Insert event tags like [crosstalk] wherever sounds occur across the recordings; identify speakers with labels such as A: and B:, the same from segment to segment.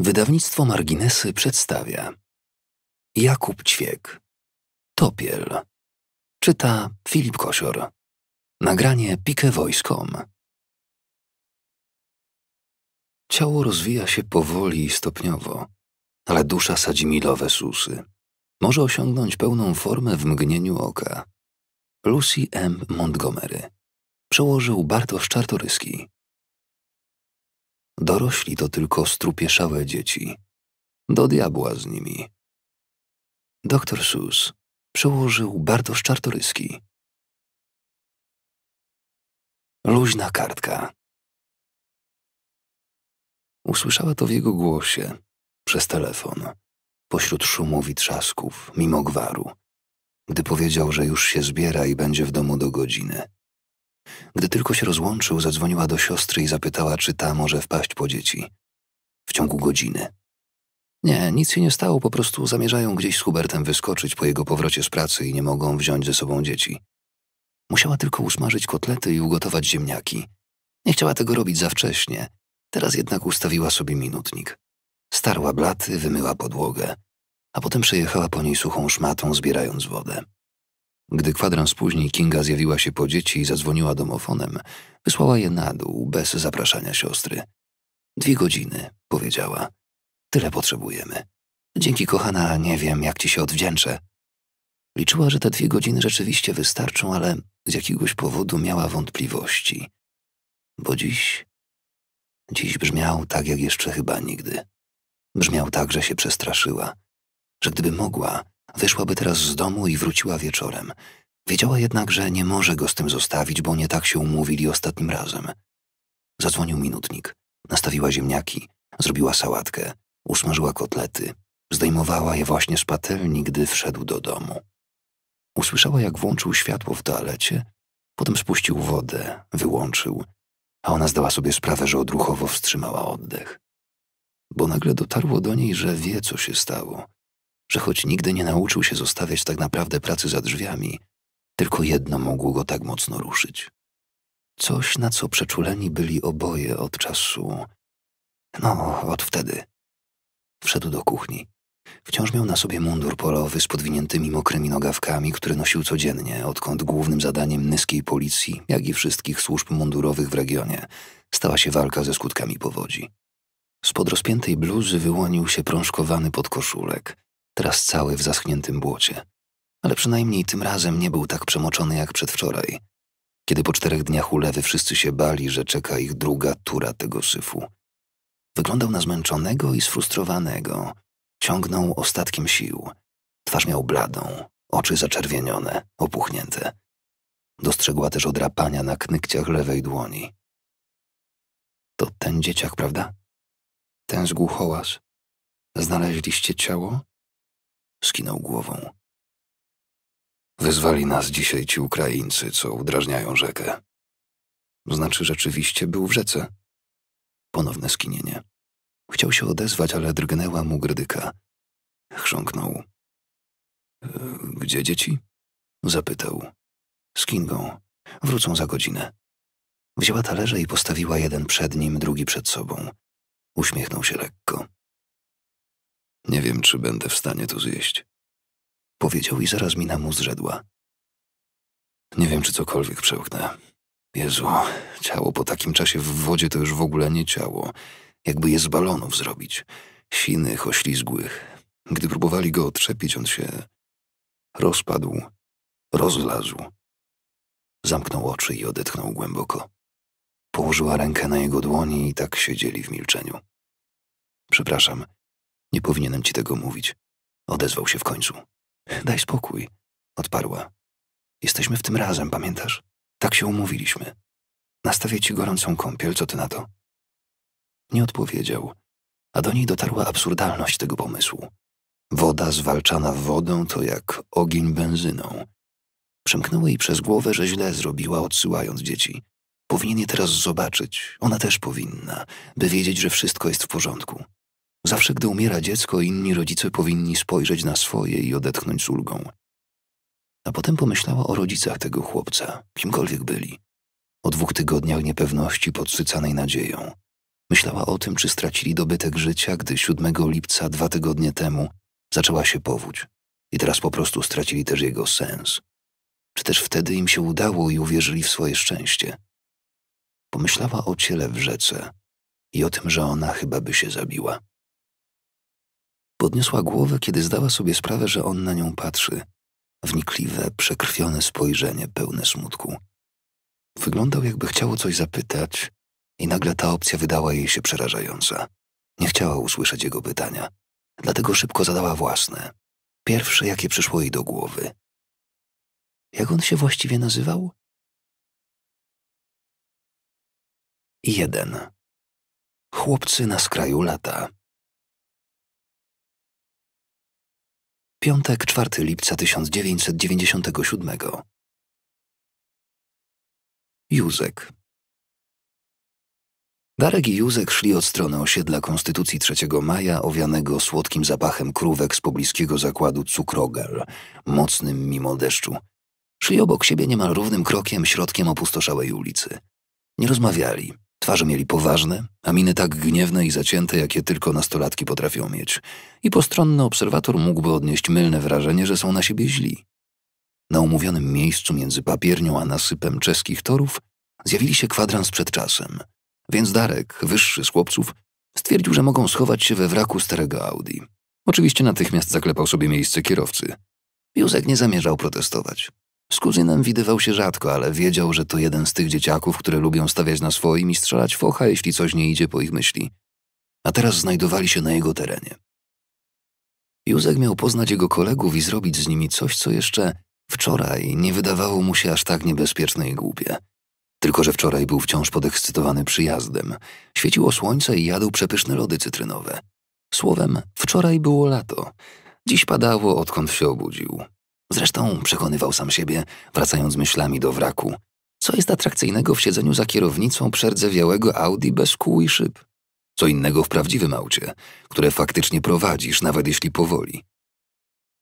A: Wydawnictwo Marginesy przedstawia Jakub Ćwiek Topiel Czyta Filip Kosior Nagranie Wojskom Ciało rozwija się powoli i stopniowo, ale dusza sadzi milowe susy. Może osiągnąć pełną formę w mgnieniu oka. Lucy M. Montgomery Przełożył Bartosz Czartoryski Dorośli to tylko strupieszałe dzieci. Do diabła z nimi. Doktor Sus przełożył Bartosz szczartoryski. Luźna kartka. Usłyszała to w jego głosie, przez telefon, pośród szumów i trzasków, mimo gwaru, gdy powiedział, że już się zbiera i będzie w domu do godziny. Gdy tylko się rozłączył, zadzwoniła do siostry i zapytała, czy ta może wpaść po dzieci. W ciągu godziny. Nie, nic się nie stało, po prostu zamierzają gdzieś z Hubertem wyskoczyć po jego powrocie z pracy i nie mogą wziąć ze sobą dzieci. Musiała tylko usmażyć kotlety i ugotować ziemniaki. Nie chciała tego robić za wcześnie, teraz jednak ustawiła sobie minutnik. Starła blaty, wymyła podłogę, a potem przejechała po niej suchą szmatą, zbierając wodę. Gdy kwadrans później Kinga zjawiła się po dzieci i zadzwoniła domofonem, wysłała je na dół bez zapraszania siostry. Dwie godziny, powiedziała. Tyle potrzebujemy. Dzięki, kochana, nie wiem, jak ci się odwdzięczę. Liczyła, że te dwie godziny rzeczywiście wystarczą, ale z jakiegoś powodu miała wątpliwości. Bo dziś. Dziś brzmiał tak, jak jeszcze chyba nigdy. Brzmiał tak, że się przestraszyła, że gdyby mogła, Wyszłaby teraz z domu i wróciła wieczorem. Wiedziała jednak, że nie może go z tym zostawić, bo nie tak się umówili ostatnim razem. Zadzwonił minutnik. Nastawiła ziemniaki, zrobiła sałatkę, usmażyła kotlety. Zdejmowała je właśnie z patelni, gdy wszedł do domu. Usłyszała, jak włączył światło w toalecie, potem spuścił wodę, wyłączył, a ona zdała sobie sprawę, że odruchowo wstrzymała oddech. Bo nagle dotarło do niej, że wie, co się stało że choć nigdy nie nauczył się zostawiać tak naprawdę pracy za drzwiami, tylko jedno mogło go tak mocno ruszyć. Coś, na co przeczuleni byli oboje od czasu. No, od wtedy. Wszedł do kuchni. Wciąż miał na sobie mundur polowy z podwiniętymi mokrymi nogawkami, który nosił codziennie, odkąd głównym zadaniem nyskiej policji, jak i wszystkich służb mundurowych w regionie, stała się walka ze skutkami powodzi. Spod rozpiętej bluzy wyłonił się prążkowany podkoszulek, teraz cały w zaschniętym błocie. Ale przynajmniej tym razem nie był tak przemoczony jak przedwczoraj, kiedy po czterech dniach ulewy wszyscy się bali, że czeka ich druga tura tego syfu. Wyglądał na zmęczonego i sfrustrowanego. Ciągnął ostatkiem sił. Twarz miał bladą, oczy zaczerwienione, opuchnięte. Dostrzegła też odrapania na knykciach lewej dłoni. To ten dzieciak, prawda? Ten z głuchołaz. Znaleźliście ciało? Skinął głową. Wyzwali nas dzisiaj ci Ukraińcy, co udrażniają rzekę. Znaczy rzeczywiście był w rzece. Ponowne skinienie. Chciał się odezwać, ale drgnęła mu grydyka. Chrząknął. E, gdzie dzieci? Zapytał. Z Kingą. Wrócą za godzinę. Wzięła talerze i postawiła jeden przed nim, drugi przed sobą. Uśmiechnął się lekko. Nie wiem, czy będę w stanie to zjeść. Powiedział i zaraz mina mu zrzedła. Nie wiem, czy cokolwiek przełknę. Jezu, ciało po takim czasie w wodzie to już w ogóle nie ciało. Jakby je z balonów zrobić. Sinych, oślizgłych. Gdy próbowali go odczepić, on się rozpadł, rozlazł. Zamknął oczy i odetchnął głęboko. Położyła rękę na jego dłoni i tak siedzieli w milczeniu. Przepraszam, nie powinienem ci tego mówić. Odezwał się w końcu. Daj spokój, odparła. Jesteśmy w tym razem, pamiętasz? Tak się umówiliśmy. Nastawię ci gorącą kąpiel, co ty na to? Nie odpowiedział, a do niej dotarła absurdalność tego pomysłu. Woda zwalczana wodą to jak ogień benzyną. Przemknęło jej przez głowę, że źle zrobiła, odsyłając dzieci. Powinien je teraz zobaczyć, ona też powinna, by wiedzieć, że wszystko jest w porządku. Zawsze, gdy umiera dziecko, inni rodzice powinni spojrzeć na swoje i odetchnąć z ulgą. A potem pomyślała o rodzicach tego chłopca, kimkolwiek byli. O dwóch tygodniach niepewności podsycanej nadzieją. Myślała o tym, czy stracili dobytek życia, gdy 7 lipca dwa tygodnie temu zaczęła się powódź i teraz po prostu stracili też jego sens. Czy też wtedy im się udało i uwierzyli w swoje szczęście. Pomyślała o ciele w rzece i o tym, że ona chyba by się zabiła podniosła głowę, kiedy zdała sobie sprawę, że on na nią patrzy. Wnikliwe, przekrwione spojrzenie, pełne smutku. Wyglądał, jakby chciało coś zapytać, i nagle ta opcja wydała jej się przerażająca. Nie chciała usłyszeć jego pytania, dlatego szybko zadała własne. Pierwsze, jakie przyszło jej do głowy. Jak on się właściwie nazywał? Jeden. Chłopcy na skraju lata. Piątek 4 lipca 1997. Józek. Darek i Józek szli od strony osiedla Konstytucji 3 Maja, owianego słodkim zapachem krówek z pobliskiego zakładu Cukrogel, mocnym mimo deszczu. Szli obok siebie niemal równym krokiem środkiem opustoszałej ulicy. Nie rozmawiali. Twarze mieli poważne, a miny tak gniewne i zacięte, jakie tylko nastolatki potrafią mieć. I postronny obserwator mógłby odnieść mylne wrażenie, że są na siebie źli. Na umówionym miejscu między papiernią a nasypem czeskich torów zjawili się kwadrans przed czasem. Więc Darek, wyższy z chłopców, stwierdził, że mogą schować się we wraku starego Audi. Oczywiście natychmiast zaklepał sobie miejsce kierowcy. Józek nie zamierzał protestować. Z kuzynem widywał się rzadko, ale wiedział, że to jeden z tych dzieciaków, które lubią stawiać na swoim i strzelać focha, jeśli coś nie idzie po ich myśli. A teraz znajdowali się na jego terenie. Józek miał poznać jego kolegów i zrobić z nimi coś, co jeszcze wczoraj nie wydawało mu się aż tak niebezpieczne i głupie. Tylko, że wczoraj był wciąż podekscytowany przyjazdem. Świeciło słońce i jadł przepyszne lody cytrynowe. Słowem, wczoraj było lato. Dziś padało, odkąd się obudził. Zresztą przekonywał sam siebie, wracając myślami do wraku. Co jest atrakcyjnego w siedzeniu za kierownicą przerdzewiałego Audi bez kół i szyb? Co innego w prawdziwym aucie, które faktycznie prowadzisz, nawet jeśli powoli.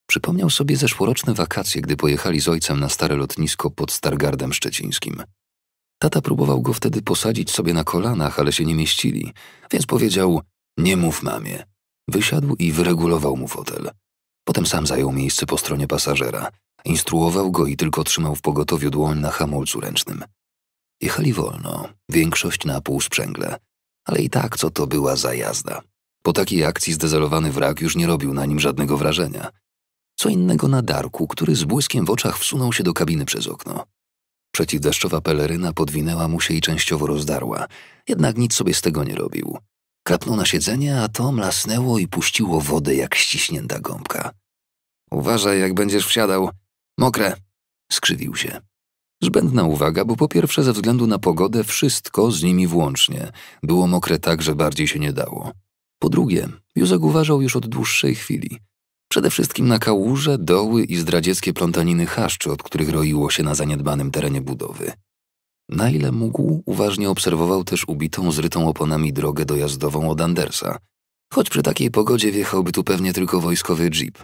A: Przypomniał sobie zeszłoroczne wakacje, gdy pojechali z ojcem na stare lotnisko pod Stargardem Szczecińskim. Tata próbował go wtedy posadzić sobie na kolanach, ale się nie mieścili, więc powiedział: Nie mów mamie. Wysiadł i wyregulował mu fotel. Potem sam zajął miejsce po stronie pasażera. Instruował go i tylko trzymał w pogotowiu dłoń na hamulcu ręcznym. Jechali wolno, większość na pół sprzęgle, Ale i tak, co to była za jazda. Po takiej akcji zdezelowany wrak już nie robił na nim żadnego wrażenia. Co innego na Darku, który z błyskiem w oczach wsunął się do kabiny przez okno. Przeciwdeszczowa peleryna podwinęła mu się i częściowo rozdarła, jednak nic sobie z tego nie robił. Krapnął na siedzenie, a to mlasnęło i puściło wodę jak ściśnięta gąbka. Uważaj, jak będziesz wsiadał. Mokre! Skrzywił się. Zbędna uwaga, bo po pierwsze ze względu na pogodę wszystko z nimi włącznie było mokre tak, że bardziej się nie dało. Po drugie, Józek uważał już od dłuższej chwili. Przede wszystkim na kałuże, doły i zdradzieckie plątaniny chaszczy, od których roiło się na zaniedbanym terenie budowy. Na ile mógł, uważnie obserwował też ubitą, zrytą oponami drogę dojazdową od Andersa, choć przy takiej pogodzie wjechałby tu pewnie tylko wojskowy jeep.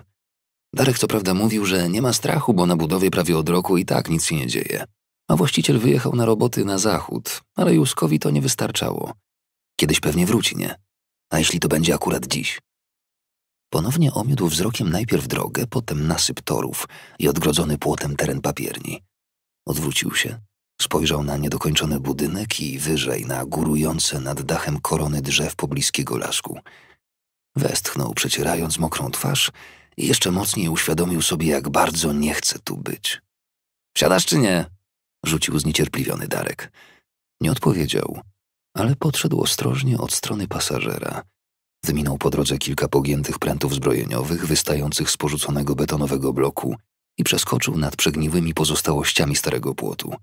A: Darek co prawda mówił, że nie ma strachu, bo na budowie prawie od roku i tak nic się nie dzieje. A właściciel wyjechał na roboty na zachód, ale Juskowi to nie wystarczało. Kiedyś pewnie wróci, nie? A jeśli to będzie akurat dziś? Ponownie omiódł wzrokiem najpierw drogę, potem nasyp torów i odgrodzony płotem teren papierni. Odwrócił się, Spojrzał na niedokończony budynek i wyżej na górujące nad dachem korony drzew pobliskiego lasku. Westchnął, przecierając mokrą twarz i jeszcze mocniej uświadomił sobie, jak bardzo nie chce tu być. Wsiadasz czy nie? rzucił zniecierpliwiony Darek. Nie odpowiedział, ale podszedł ostrożnie od strony pasażera. Wyminął po drodze kilka pogiętych prętów zbrojeniowych wystających z porzuconego betonowego bloku i przeskoczył nad przegniłymi pozostałościami starego płotu.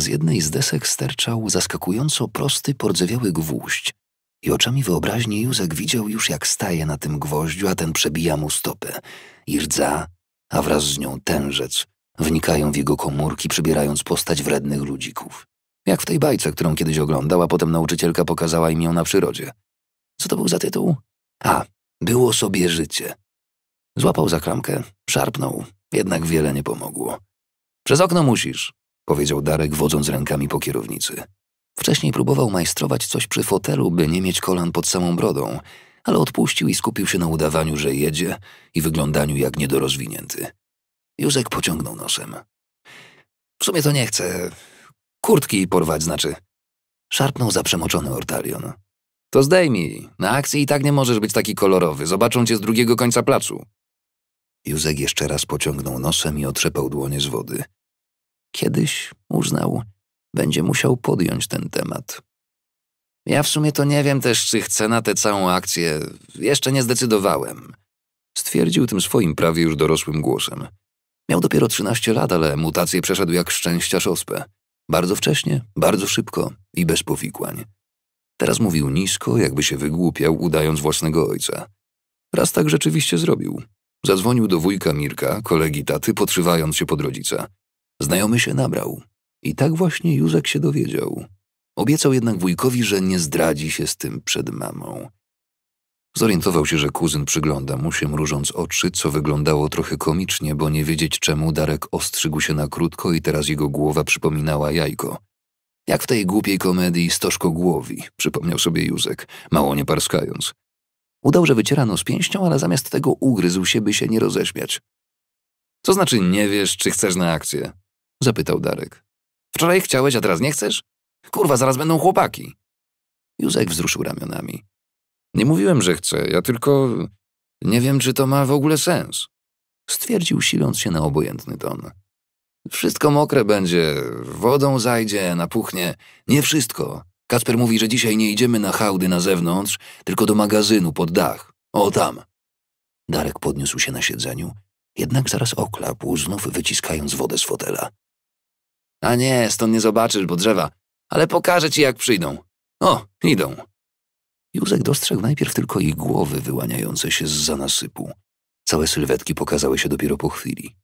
A: Z jednej z desek sterczał zaskakująco prosty, pordzewiały gwóźdź i oczami wyobraźni Józek widział już, jak staje na tym gwoździu, a ten przebija mu stopę. I rdza, a wraz z nią tężec, wnikają w jego komórki, przybierając postać wrednych ludzików. Jak w tej bajce, którą kiedyś oglądał, a potem nauczycielka pokazała im ją na przyrodzie. Co to był za tytuł? A, było sobie życie. Złapał za klamkę, szarpnął, jednak wiele nie pomogło. Przez okno musisz, powiedział Darek, wodząc rękami po kierownicy. Wcześniej próbował majstrować coś przy fotelu, by nie mieć kolan pod samą brodą, ale odpuścił i skupił się na udawaniu, że jedzie i wyglądaniu jak niedorozwinięty. Józek pociągnął nosem. W sumie to nie chcę. Kurtki porwać znaczy. Szarpnął zaprzemoczony ortalion. To zdejmij. Na akcji i tak nie możesz być taki kolorowy. Zobaczą cię z drugiego końca placu. Józek jeszcze raz pociągnął nosem i otrzepał dłonie z wody. Kiedyś uznał, będzie musiał podjąć ten temat. Ja w sumie to nie wiem też, czy chcę na tę całą akcję. Jeszcze nie zdecydowałem. Stwierdził tym swoim prawie już dorosłym głosem. Miał dopiero 13 lat, ale mutację przeszedł jak szczęścia szospę. Bardzo wcześnie, bardzo szybko i bez powikłań. Teraz mówił nisko, jakby się wygłupiał, udając własnego ojca. Raz tak rzeczywiście zrobił. Zadzwonił do wujka Mirka, kolegi taty, podszywając się pod rodzica. Znajomy się nabrał. I tak właśnie Józek się dowiedział. Obiecał jednak wujkowi, że nie zdradzi się z tym przed mamą. Zorientował się, że kuzyn przygląda mu się, mrużąc oczy, co wyglądało trochę komicznie, bo nie wiedzieć czemu Darek ostrzygł się na krótko i teraz jego głowa przypominała jajko. Jak w tej głupiej komedii Stożko Głowi, przypomniał sobie Józek, mało nie parskając. Udał, że wycierano z pięścią, ale zamiast tego ugryzł się, by się nie roześmiać. Co znaczy nie wiesz, czy chcesz na akcję? Zapytał Darek. Wczoraj chciałeś, a teraz nie chcesz? Kurwa, zaraz będą chłopaki. Józek wzruszył ramionami. Nie mówiłem, że chcę, ja tylko nie wiem, czy to ma w ogóle sens. Stwierdził, siląc się na obojętny ton. Wszystko mokre będzie, wodą zajdzie, napuchnie. Nie wszystko. Kasper mówi, że dzisiaj nie idziemy na hałdy na zewnątrz, tylko do magazynu pod dach. O tam. Darek podniósł się na siedzeniu, jednak zaraz oklapł, znów wyciskając wodę z fotela. A nie, stąd nie zobaczysz, bo drzewa. Ale pokażę ci, jak przyjdą. O, idą. Józek dostrzegł najpierw tylko ich głowy wyłaniające się z nasypu. Całe sylwetki pokazały się dopiero po chwili.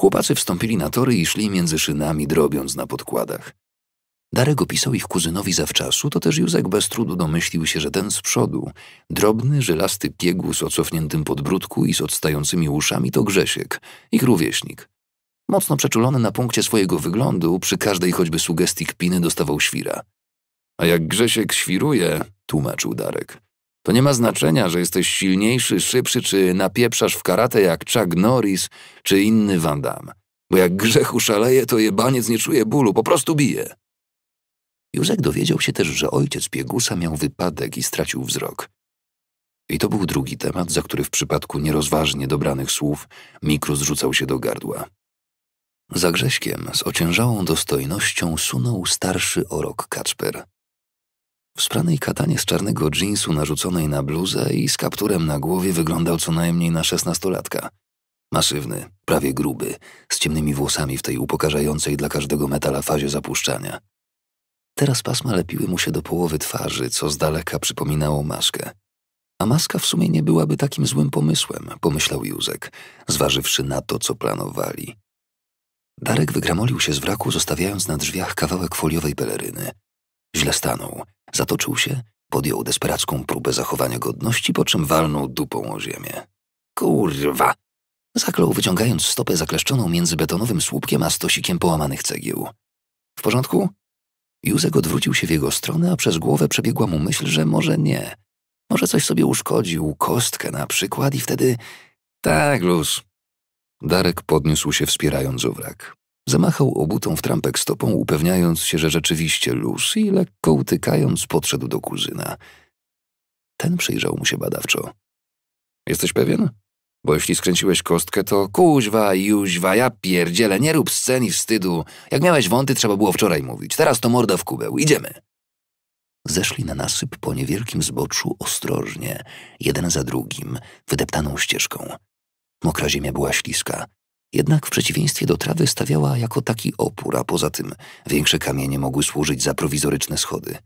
A: Chłopacy wstąpili na tory i szli między szynami, drobiąc na podkładach. Darek opisał ich kuzynowi zawczasu, to też Józek bez trudu domyślił się, że ten z przodu, drobny, żelasty piegus z ocofniętym podbródku i z odstającymi uszami, to Grzesiek, ich rówieśnik. Mocno przeczulony na punkcie swojego wyglądu, przy każdej choćby sugestii kpiny dostawał świra. A jak Grzesiek świruje, tłumaczył Darek, to nie ma znaczenia, że jesteś silniejszy, szybszy, czy napieprzasz w karate jak Chuck Norris, czy inny Van Damme. Bo jak grzechu szaleje, to jebaniec nie czuje bólu, po prostu bije. Józek dowiedział się też, że ojciec Piegusa miał wypadek i stracił wzrok. I to był drugi temat, za który w przypadku nierozważnie dobranych słów mikro zrzucał się do gardła. Za Grześkiem z ociężałą dostojnością sunął starszy orok Kaczper. W spranej katanie z czarnego dżinsu narzuconej na bluzę i z kapturem na głowie wyglądał co najmniej na szesnastolatka. Masywny, prawie gruby, z ciemnymi włosami w tej upokarzającej dla każdego metala fazie zapuszczania. Teraz pasma lepiły mu się do połowy twarzy, co z daleka przypominało maskę. A maska w sumie nie byłaby takim złym pomysłem, pomyślał Józek, zważywszy na to, co planowali. Darek wygramolił się z wraku, zostawiając na drzwiach kawałek foliowej peleryny. Źle stanął, zatoczył się, podjął desperacką próbę zachowania godności, po czym walnął dupą o ziemię. Kurwa! Zaklął, wyciągając stopę zakleszczoną między betonowym słupkiem a stosikiem połamanych cegieł. W porządku? Józek odwrócił się w jego stronę, a przez głowę przebiegła mu myśl, że może nie. Może coś sobie uszkodził, kostkę na przykład i wtedy... Tak, luz, Darek podniósł się wspierając owrak. Zamachał obutą w trampek stopą, upewniając się, że rzeczywiście luz i lekko utykając podszedł do kuzyna. Ten przyjrzał mu się badawczo. Jesteś pewien? Bo jeśli skręciłeś kostkę, to kuźwa, juźwa, ja pierdzielę, nie rób scen i wstydu. Jak miałeś wąty, trzeba było wczoraj mówić. Teraz to morda w kubeł. Idziemy. Zeszli na nasyp po niewielkim zboczu ostrożnie, jeden za drugim, wydeptaną ścieżką. Mokra ziemia była śliska. Jednak w przeciwieństwie do trawy stawiała jako taki opór, a poza tym większe kamienie mogły służyć za prowizoryczne schody.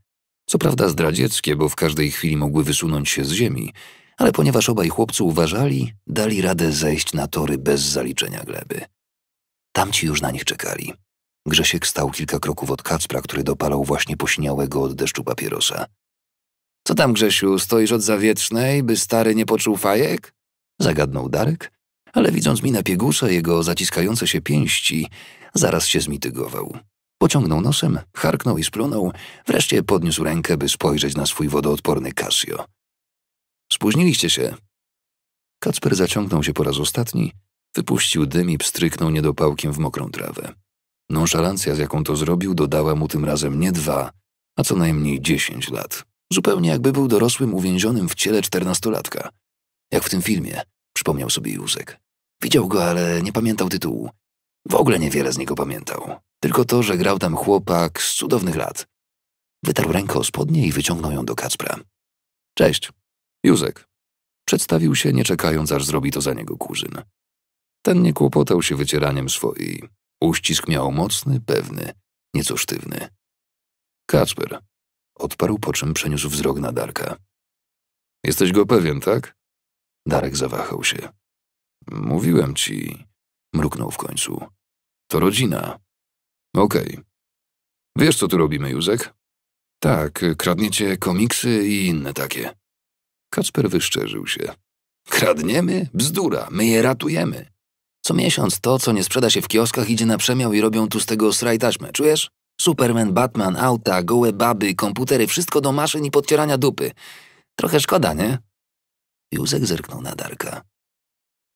A: Co prawda zdradzieckie, bo w każdej chwili mogły wysunąć się z ziemi, ale ponieważ obaj chłopcy uważali, dali radę zejść na tory bez zaliczenia gleby. Tamci już na nich czekali. Grzesiek stał kilka kroków od Kacpra, który dopalał właśnie pośniałego od deszczu papierosa. Co tam, Grzesiu, stoisz od zawietrznej, by stary nie poczuł fajek? Zagadnął Darek ale widząc minę piegusa, jego zaciskające się pięści, zaraz się zmitygował. Pociągnął nosem, harknął i splunął, wreszcie podniósł rękę, by spojrzeć na swój wodoodporny Casio. Spóźniliście się. Kacper zaciągnął się po raz ostatni, wypuścił dym i pstryknął niedopałkiem w mokrą trawę. Nonszalancja, z jaką to zrobił, dodała mu tym razem nie dwa, a co najmniej dziesięć lat. Zupełnie jakby był dorosłym uwięzionym w ciele czternastolatka. Jak w tym filmie – przypomniał sobie Józek. Widział go, ale nie pamiętał tytułu. W ogóle niewiele z niego pamiętał. Tylko to, że grał tam chłopak z cudownych lat. Wytarł rękę o spodnie i wyciągnął ją do Kacpra. Cześć, Józek. Przedstawił się, nie czekając, aż zrobi to za niego kurzyn. Ten nie kłopotał się wycieraniem swojej. Uścisk miał mocny, pewny, nieco sztywny. Kacper. Odparł, po czym przeniósł wzrok na Darka. Jesteś go pewien, tak? Darek zawahał się. Mówiłem ci, mruknął w końcu. To rodzina. Okej. Okay. Wiesz, co tu robimy, Józek? Tak, kradniecie komiksy i inne takie. Kacper wyszczerzył się. Kradniemy? Bzdura, my je ratujemy. Co miesiąc to, co nie sprzeda się w kioskach, idzie na przemiał i robią tu z tego sraj taśmę, czujesz? Superman, Batman, auta, gołe baby, komputery, wszystko do maszyn i podcierania dupy. Trochę szkoda, nie? Józek zerknął na Darka.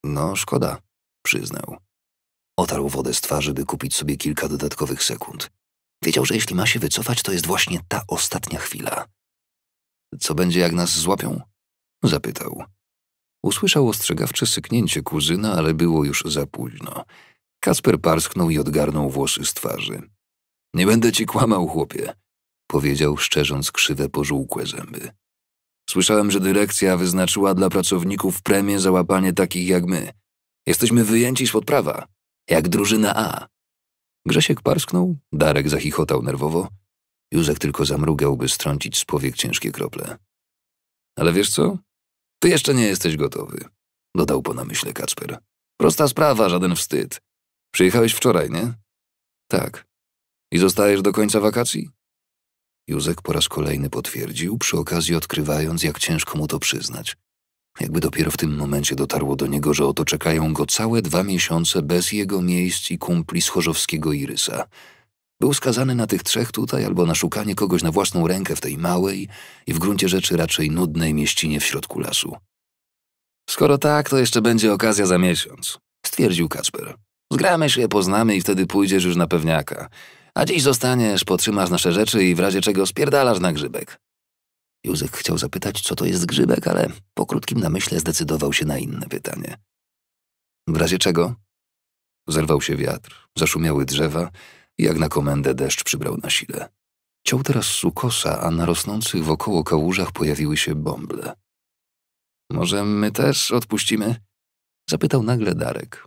A: No, szkoda, przyznał. Otarł wodę z twarzy, by kupić sobie kilka dodatkowych sekund. Wiedział, że jeśli ma się wycofać, to jest właśnie ta ostatnia chwila. Co będzie, jak nas złapią? Zapytał. Usłyszał ostrzegawcze syknięcie kuzyna, ale było już za późno. Kasper parsknął i odgarnął włosy z twarzy. Nie będę ci kłamał, chłopie, powiedział szczerząc krzywe, pożółkłe zęby. Słyszałem, że dyrekcja wyznaczyła dla pracowników premię za łapanie takich jak my. Jesteśmy wyjęci spod prawa, jak drużyna A. Grzesiek parsknął, Darek zachichotał nerwowo. Józek tylko zamrugał, by strącić z powiek ciężkie krople. Ale wiesz co? Ty jeszcze nie jesteś gotowy, dodał po namyśle Kacper. Prosta sprawa, żaden wstyd. Przyjechałeś wczoraj, nie? Tak. I zostajesz do końca wakacji? Józek po raz kolejny potwierdził, przy okazji odkrywając, jak ciężko mu to przyznać. Jakby dopiero w tym momencie dotarło do niego, że oto czekają go całe dwa miesiące bez jego miejsc i kumpli schorzowskiego Irysa. Był skazany na tych trzech tutaj albo na szukanie kogoś na własną rękę w tej małej i w gruncie rzeczy raczej nudnej mieścinie w środku lasu. Skoro tak, to jeszcze będzie okazja za miesiąc, stwierdził Kacper. Zgramy się, poznamy i wtedy pójdziesz już na pewniaka. A dziś zostaniesz, potrzymasz nasze rzeczy i w razie czego spierdalasz na grzybek. Józek chciał zapytać, co to jest grzybek, ale po krótkim namyśle zdecydował się na inne pytanie. W razie czego? Zerwał się wiatr, zaszumiały drzewa i jak na komendę deszcz przybrał na sile. Ciął teraz sukosa, a na rosnących wokoło kałużach pojawiły się bąble. Może my też odpuścimy? Zapytał nagle Darek.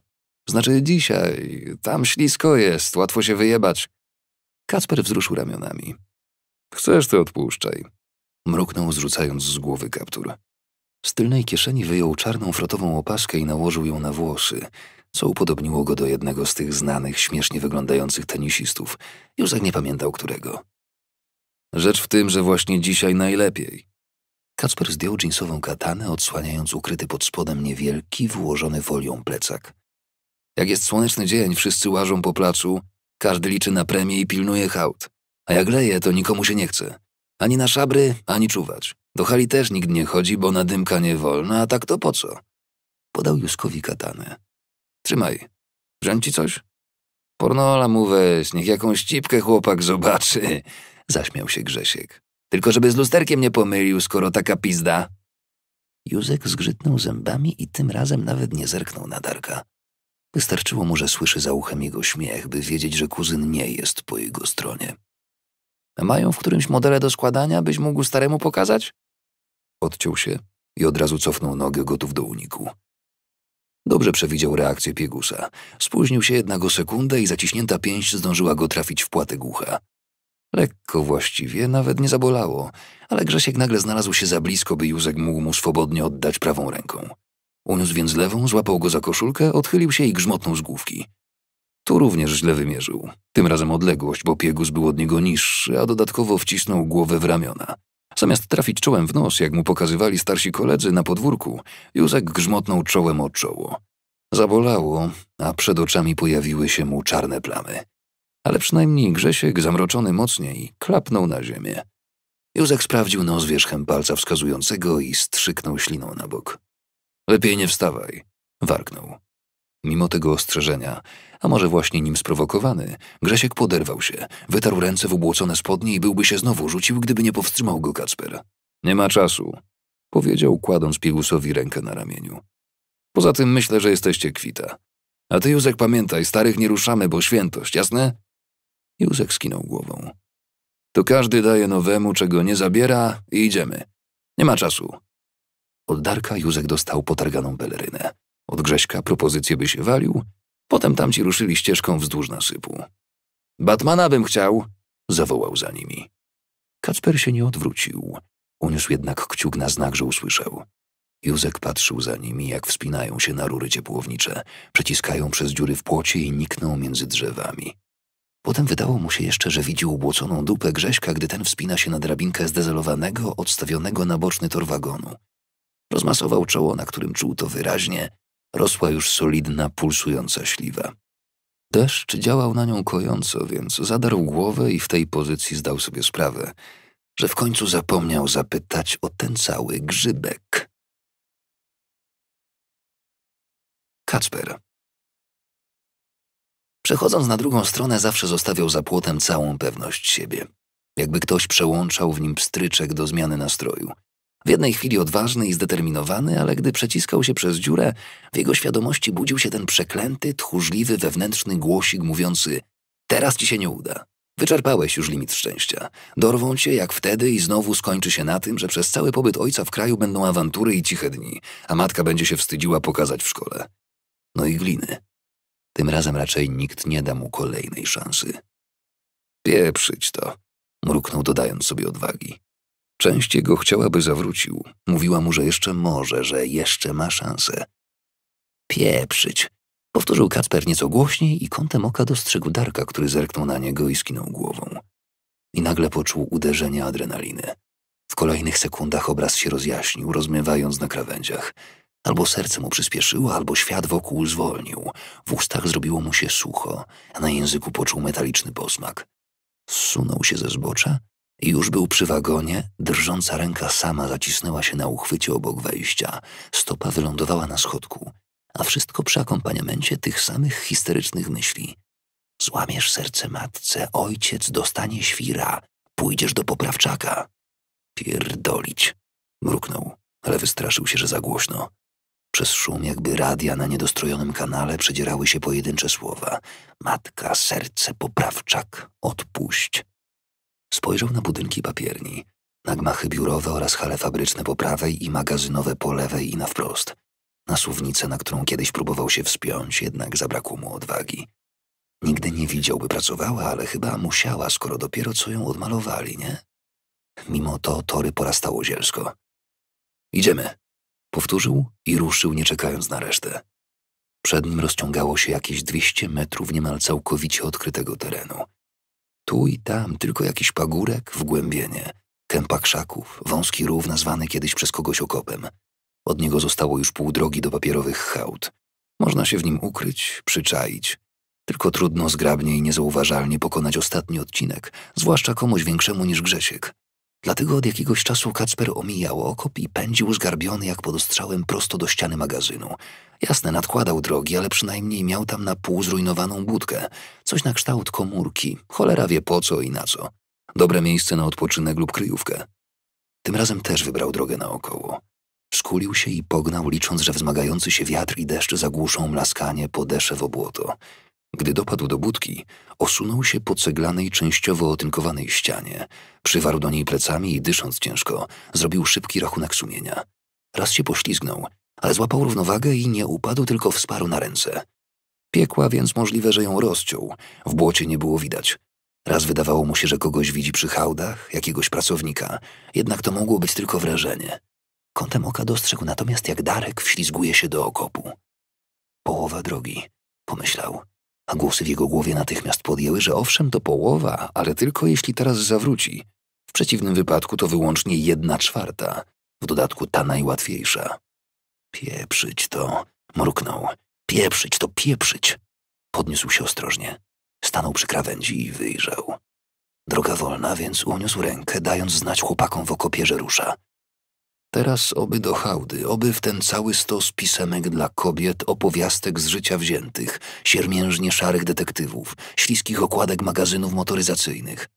A: Znaczy dzisiaj, tam ślisko jest, łatwo się wyjebać. Kacper wzruszył ramionami. Chcesz, to odpuszczaj. Mruknął, zrzucając z głowy kaptur. Z tylnej kieszeni wyjął czarną frotową opaskę i nałożył ją na włosy, co upodobniło go do jednego z tych znanych, śmiesznie wyglądających tenisistów. Józek tak nie pamiętał którego. Rzecz w tym, że właśnie dzisiaj najlepiej. Kacper zdjął dżinsową katanę, odsłaniając ukryty pod spodem niewielki, włożony folią plecak. Jak jest słoneczny dzień, wszyscy łażą po placu, każdy liczy na premię i pilnuje hałd. A jak leje, to nikomu się nie chce. Ani na szabry, ani czuwać. Do hali też nikt nie chodzi, bo na dymka nie wolno, a tak to po co? Podał Juskowi katanę. Trzymaj. Wrzęci coś? Pornola mu weź, niech jakąś cipkę chłopak zobaczy. [laughs] Zaśmiał się Grzesiek. Tylko żeby z lusterkiem nie pomylił, skoro taka pizda. Józek zgrzytnął zębami i tym razem nawet nie zerknął na Darka. Wystarczyło mu, że słyszy za uchem jego śmiech, by wiedzieć, że kuzyn nie jest po jego stronie. mają w którymś modele do składania, byś mógł staremu pokazać? Odciął się i od razu cofnął nogę, gotów do uniku. Dobrze przewidział reakcję Piegusa. Spóźnił się jednak o sekundę i zaciśnięta pięść zdążyła go trafić w płatę głucha. Lekko właściwie, nawet nie zabolało, ale Grzesiek nagle znalazł się za blisko, by Józek mógł mu swobodnie oddać prawą ręką. Uniósł więc lewą, złapał go za koszulkę, odchylił się i grzmotnął z główki. Tu również źle wymierzył. Tym razem odległość, bo piegus był od niego niższy, a dodatkowo wcisnął głowę w ramiona. Zamiast trafić czołem w nos, jak mu pokazywali starsi koledzy na podwórku, Józek grzmotnął czołem o czoło. Zabolało, a przed oczami pojawiły się mu czarne plamy. Ale przynajmniej Grzesiek, zamroczony mocniej, klapnął na ziemię. Józek sprawdził nos wierzchem palca wskazującego i strzyknął śliną na bok. Lepiej nie wstawaj, warknął. Mimo tego ostrzeżenia, a może właśnie nim sprowokowany, Grzesiek poderwał się, wytarł ręce w obłocone spodnie i byłby się znowu rzucił, gdyby nie powstrzymał go Kacper. Nie ma czasu, powiedział, kładąc Piegusowi rękę na ramieniu. Poza tym myślę, że jesteście kwita. A ty, Józek, pamiętaj, starych nie ruszamy, bo świętość, jasne? Józek skinął głową. To każdy daje nowemu, czego nie zabiera i idziemy. Nie ma czasu. Od Darka Józek dostał potarganą belerynę. Od Grześka propozycję by się walił, potem tamci ruszyli ścieżką wzdłuż nasypu. Batmana bym chciał! zawołał za nimi. Kacper się nie odwrócił. Uniósł jednak kciuk na znak, że usłyszał. Józek patrzył za nimi, jak wspinają się na rury ciepłownicze, przeciskają przez dziury w płocie i nikną między drzewami. Potem wydało mu się jeszcze, że widzi ubłoconą dupę Grześka, gdy ten wspina się na drabinkę zdezelowanego, odstawionego na boczny tor wagonu. Rozmasował czoło, na którym czuł to wyraźnie. Rosła już solidna, pulsująca śliwa. Deszcz działał na nią kojąco, więc zadarł głowę i w tej pozycji zdał sobie sprawę, że w końcu zapomniał zapytać o ten cały grzybek. Kacper. Przechodząc na drugą stronę, zawsze zostawiał za płotem całą pewność siebie. Jakby ktoś przełączał w nim pstryczek do zmiany nastroju. W jednej chwili odważny i zdeterminowany, ale gdy przeciskał się przez dziurę, w jego świadomości budził się ten przeklęty, tchórzliwy, wewnętrzny głosik mówiący Teraz ci się nie uda. Wyczerpałeś już limit szczęścia. Dorwą cię jak wtedy i znowu skończy się na tym, że przez cały pobyt ojca w kraju będą awantury i ciche dni, a matka będzie się wstydziła pokazać w szkole. No i gliny. Tym razem raczej nikt nie da mu kolejnej szansy. Pieprzyć to, mruknął dodając sobie odwagi. Część jego chciałaby zawrócił. Mówiła mu, że jeszcze może, że jeszcze ma szansę. Pieprzyć. Powtórzył Kacper nieco głośniej i kątem oka dostrzegł Darka, który zerknął na niego i skinął głową. I nagle poczuł uderzenie adrenaliny. W kolejnych sekundach obraz się rozjaśnił, rozmywając na krawędziach. Albo serce mu przyspieszyło, albo świat wokół zwolnił. W ustach zrobiło mu się sucho, a na języku poczuł metaliczny posmak. Zsunął się ze zbocza już był przy wagonie, drżąca ręka sama zacisnęła się na uchwycie obok wejścia, stopa wylądowała na schodku, a wszystko przy akompaniamencie tych samych histerycznych myśli. Złamiesz serce matce, ojciec dostanie świra, pójdziesz do poprawczaka. Pierdolić. Mruknął, ale wystraszył się, że za głośno. Przez szum jakby radia na niedostrojonym kanale przedzierały się pojedyncze słowa. Matka, serce, poprawczak, odpuść. Spojrzał na budynki papierni, na gmachy biurowe oraz hale fabryczne po prawej i magazynowe po lewej i na wprost. Na suwnicę, na którą kiedyś próbował się wspiąć, jednak zabrakło mu odwagi. Nigdy nie widział, by pracowała, ale chyba musiała, skoro dopiero co ją odmalowali, nie? Mimo to tory porastało zielsko. Idziemy, powtórzył i ruszył, nie czekając na resztę. Przed nim rozciągało się jakieś 200 metrów niemal całkowicie odkrytego terenu. Tu i tam tylko jakiś pagórek, wgłębienie, kępa krzaków, wąski rów nazwany kiedyś przez kogoś okopem. Od niego zostało już pół drogi do papierowych hałd. Można się w nim ukryć, przyczaić. Tylko trudno zgrabnie i niezauważalnie pokonać ostatni odcinek, zwłaszcza komuś większemu niż Grzesiek. Dlatego od jakiegoś czasu Kacper omijał okop i pędził zgarbiony jak pod ostrzałem prosto do ściany magazynu. Jasne, nadkładał drogi, ale przynajmniej miał tam na pół zrujnowaną budkę. Coś na kształt komórki. Cholera wie po co i na co. Dobre miejsce na odpoczynek lub kryjówkę. Tym razem też wybrał drogę naokoło. Szkulił się i pognał, licząc, że wzmagający się wiatr i deszcz zagłuszą mlaskanie po w obłoto. Gdy dopadł do budki, osunął się po ceglanej, częściowo otynkowanej ścianie. Przywarł do niej plecami i dysząc ciężko, zrobił szybki rachunek sumienia. Raz się poślizgnął, ale złapał równowagę i nie upadł, tylko wsparł na ręce. Piekła więc możliwe, że ją rozciął. W błocie nie było widać. Raz wydawało mu się, że kogoś widzi przy hałdach, jakiegoś pracownika, jednak to mogło być tylko wrażenie. Kątem oka dostrzegł natomiast, jak Darek wślizguje się do okopu. Połowa drogi, pomyślał a głosy w jego głowie natychmiast podjęły, że owszem, to połowa, ale tylko jeśli teraz zawróci. W przeciwnym wypadku to wyłącznie jedna czwarta, w dodatku ta najłatwiejsza. Pieprzyć to, mruknął. Pieprzyć to, pieprzyć. Podniósł się ostrożnie. Stanął przy krawędzi i wyjrzał. Droga wolna, więc uniósł rękę, dając znać chłopakom w okopie, że rusza. Teraz oby do hałdy, oby w ten cały stos pisemek dla kobiet, opowiastek z życia wziętych, siermiężnie szarych detektywów, śliskich okładek magazynów motoryzacyjnych,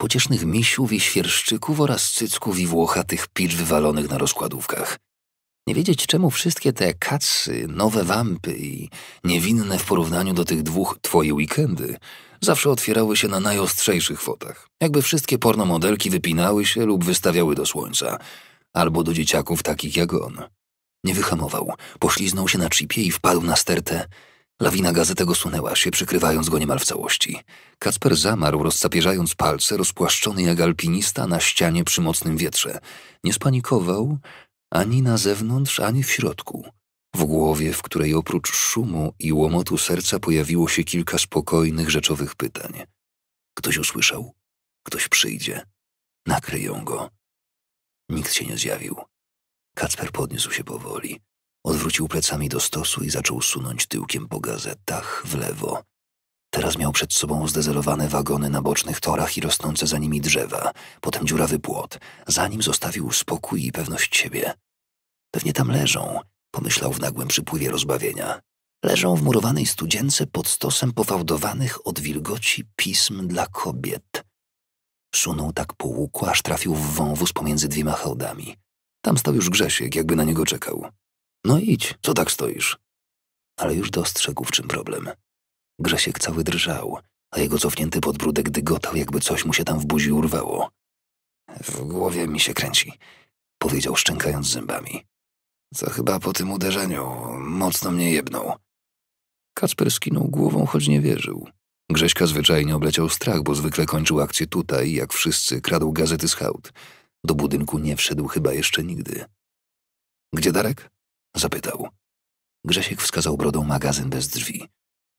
A: pociesznych misiów i świerszczyków oraz cycków i włochatych picz wywalonych na rozkładówkach. Nie wiedzieć czemu wszystkie te kacy, nowe wampy i niewinne w porównaniu do tych dwóch twoje weekendy zawsze otwierały się na najostrzejszych fotach. Jakby wszystkie pornomodelki wypinały się lub wystawiały do słońca – albo do dzieciaków takich jak on. Nie wyhamował, pośliznął się na chipie i wpadł na stertę. Lawina gazetek sunęła się, przykrywając go niemal w całości. Kacper zamarł, rozcapierzając palce, rozpłaszczony jak alpinista na ścianie przy mocnym wietrze. Nie spanikował ani na zewnątrz, ani w środku. W głowie, w której oprócz szumu i łomotu serca pojawiło się kilka spokojnych, rzeczowych pytań. Ktoś usłyszał? Ktoś przyjdzie. Nakryją go. Nikt się nie zjawił. Kacper podniósł się powoli. Odwrócił plecami do stosu i zaczął sunąć tyłkiem po gazetach w lewo. Teraz miał przed sobą zdezelowane wagony na bocznych torach i rosnące za nimi drzewa, potem dziurawy płot, zanim zostawił spokój i pewność siebie. Pewnie tam leżą, pomyślał w nagłym przypływie rozbawienia. Leżą w murowanej studzience pod stosem powałdowanych od wilgoci pism dla kobiet. Sunął tak po łuku, aż trafił w wąwóz pomiędzy dwiema hełdami. Tam stał już Grzesiek, jakby na niego czekał. No idź, co tak stoisz? Ale już dostrzegł, w czym problem. Grzesiek cały drżał, a jego cofnięty podbródek dygotał, jakby coś mu się tam w buzi urwało. W głowie mi się kręci, powiedział szczękając zębami. Co chyba po tym uderzeniu mocno mnie jebnął. Kacper skinął głową, choć nie wierzył. Grześka zwyczajnie obleciał strach, bo zwykle kończył akcję tutaj jak wszyscy kradł gazety z hałd. Do budynku nie wszedł chyba jeszcze nigdy. Gdzie Darek? zapytał. Grzesiek wskazał brodą magazyn bez drzwi.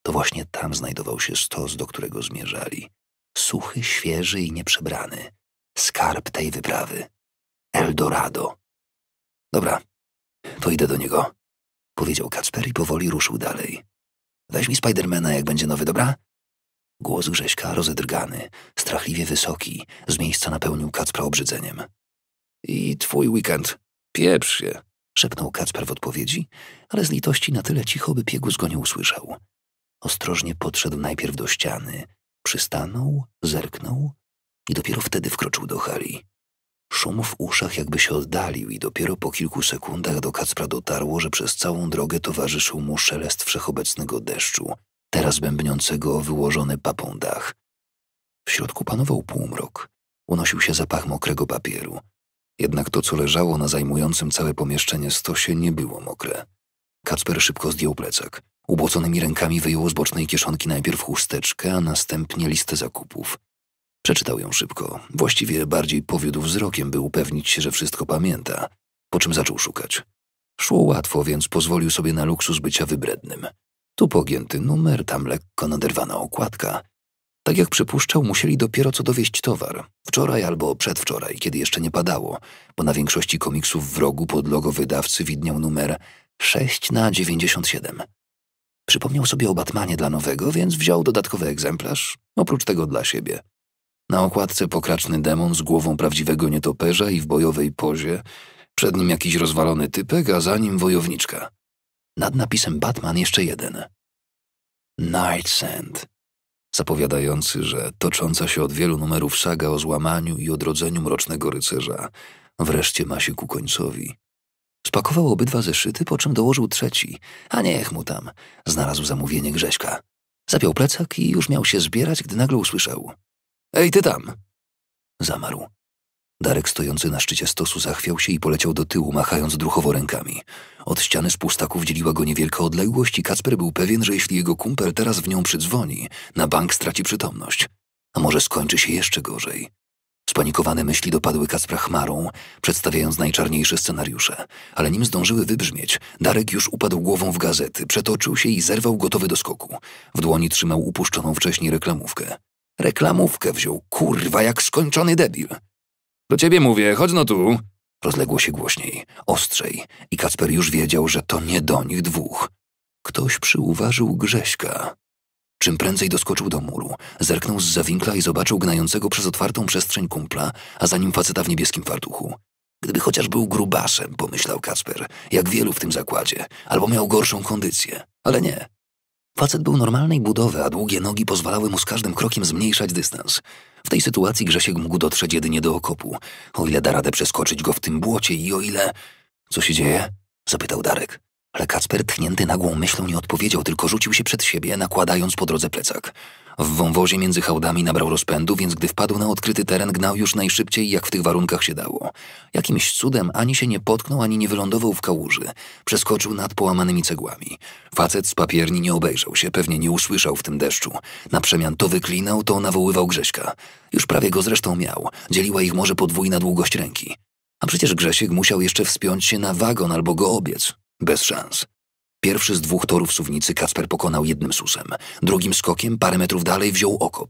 A: To właśnie tam znajdował się stos, do którego zmierzali. Suchy, świeży i nieprzebrany. Skarb tej wyprawy. Eldorado. Dobra, to idę do niego, powiedział Kacper i powoli ruszył dalej. Weź mi Spidermana, jak będzie nowy, dobra? Głos Grześka rozedrgany, strachliwie wysoki, z miejsca napełnił Kacpra obrzydzeniem. I twój weekend. Pieprz się, szepnął Kacper w odpowiedzi, ale z litości na tyle cicho, by piegus go nie usłyszał. Ostrożnie podszedł najpierw do ściany, przystanął, zerknął i dopiero wtedy wkroczył do hali. Szum w uszach jakby się oddalił i dopiero po kilku sekundach do Kacpra dotarło, że przez całą drogę towarzyszył mu szelest wszechobecnego deszczu, teraz bębniącego o wyłożony papą dach. W środku panował półmrok. Unosił się zapach mokrego papieru. Jednak to, co leżało na zajmującym całe pomieszczenie stosie, nie było mokre. Kacper szybko zdjął plecak. Ubłoconymi rękami wyjął z bocznej kieszonki najpierw chusteczkę, a następnie listę zakupów. Przeczytał ją szybko. Właściwie bardziej powiódł wzrokiem, by upewnić się, że wszystko pamięta. Po czym zaczął szukać. Szło łatwo, więc pozwolił sobie na luksus bycia wybrednym. Tu pogięty numer, tam lekko naderwana okładka. Tak jak przypuszczał, musieli dopiero co dowieść towar. Wczoraj albo przedwczoraj, kiedy jeszcze nie padało, bo na większości komiksów w rogu pod logo wydawcy widniał numer 6 na 97. Przypomniał sobie o Batmanie dla nowego, więc wziął dodatkowy egzemplarz, oprócz tego dla siebie. Na okładce pokraczny demon z głową prawdziwego nietoperza i w bojowej pozie, przed nim jakiś rozwalony typek, a za nim wojowniczka. Nad napisem Batman jeszcze jeden. Night Sand, zapowiadający, że tocząca się od wielu numerów saga o złamaniu i odrodzeniu Mrocznego Rycerza wreszcie ma się ku końcowi. Spakował obydwa zeszyty, po czym dołożył trzeci. A niech mu tam. Znalazł zamówienie Grześka. Zapiął plecak i już miał się zbierać, gdy nagle usłyszał. Ej, ty tam! Zamarł. Darek stojący na szczycie stosu zachwiał się i poleciał do tyłu, machając druchowo rękami. Od ściany z pustaków dzieliła go niewielka odległość i Kacper był pewien, że jeśli jego kumper teraz w nią przydzwoni, na bank straci przytomność. A może skończy się jeszcze gorzej. Spanikowane myśli dopadły Kacpra chmarą, przedstawiając najczarniejsze scenariusze. Ale nim zdążyły wybrzmieć, Darek już upadł głową w gazety, przetoczył się i zerwał gotowy do skoku. W dłoni trzymał upuszczoną wcześniej reklamówkę. Reklamówkę wziął, kurwa, jak skończony debil. Do ciebie mówię, chodź no tu. Rozległo się głośniej, ostrzej i Kacper już wiedział, że to nie do nich dwóch. Ktoś przyuważył Grześka. Czym prędzej doskoczył do muru, zerknął z zawinkla i zobaczył gnającego przez otwartą przestrzeń kumpla, a za nim faceta w niebieskim fartuchu. Gdyby chociaż był grubasem, pomyślał Kacper, jak wielu w tym zakładzie, albo miał gorszą kondycję. Ale nie, Facet był normalnej budowy, a długie nogi pozwalały mu z każdym krokiem zmniejszać dystans. W tej sytuacji Grzesiek mógł dotrzeć jedynie do okopu, o ile da radę przeskoczyć go w tym błocie i o ile... Co się dzieje? Zapytał Darek. Ale Kacper, tchnięty nagłą myślą, nie odpowiedział, tylko rzucił się przed siebie, nakładając po drodze plecak. W wąwozie między hałdami nabrał rozpędu, więc gdy wpadł na odkryty teren, gnał już najszybciej, jak w tych warunkach się dało. Jakimś cudem ani się nie potknął, ani nie wylądował w kałuży. Przeskoczył nad połamanymi cegłami. Facet z papierni nie obejrzał się, pewnie nie usłyszał w tym deszczu. Na przemian to wyklinał, to nawoływał Grześka. Już prawie go zresztą miał. Dzieliła ich może podwójna długość ręki. A przecież Grzesiek musiał jeszcze wspiąć się na wagon albo go obiec. Bez szans. Pierwszy z dwóch torów suwnicy Kacper pokonał jednym susem. Drugim skokiem parę metrów dalej wziął okop.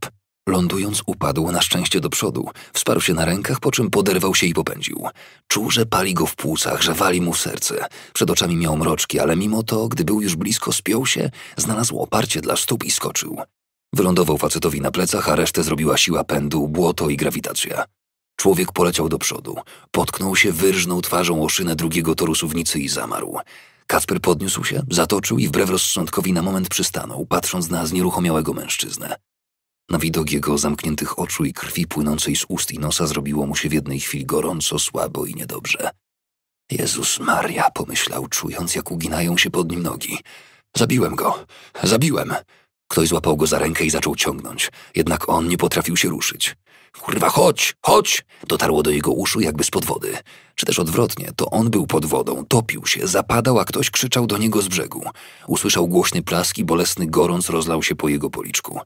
A: Lądując upadł na szczęście do przodu, wsparł się na rękach, po czym poderwał się i popędził. Czuł, że pali go w płucach, że wali mu serce. Przed oczami miał mroczki, ale mimo to, gdy był już blisko, spiął się, znalazł oparcie dla stóp i skoczył. Wylądował facetowi na plecach, a resztę zrobiła siła pędu, błoto i grawitacja. Człowiek poleciał do przodu. Potknął się wyrżną twarzą o szynę drugiego toru suwnicy i zamarł. Kasper podniósł się, zatoczył i wbrew rozsądkowi na moment przystanął, patrząc na znieruchomiałego mężczyznę. Na widok jego zamkniętych oczu i krwi płynącej z ust i nosa zrobiło mu się w jednej chwili gorąco, słabo i niedobrze. Jezus Maria, pomyślał, czując jak uginają się pod nim nogi. Zabiłem go! Zabiłem! Ktoś złapał go za rękę i zaczął ciągnąć, jednak on nie potrafił się ruszyć. Kurwa, chodź, chodź! Dotarło do jego uszu jakby spod wody. Czy też odwrotnie, to on był pod wodą, topił się, zapadał, a ktoś krzyczał do niego z brzegu. Usłyszał głośny plask i bolesny gorąc rozlał się po jego policzku.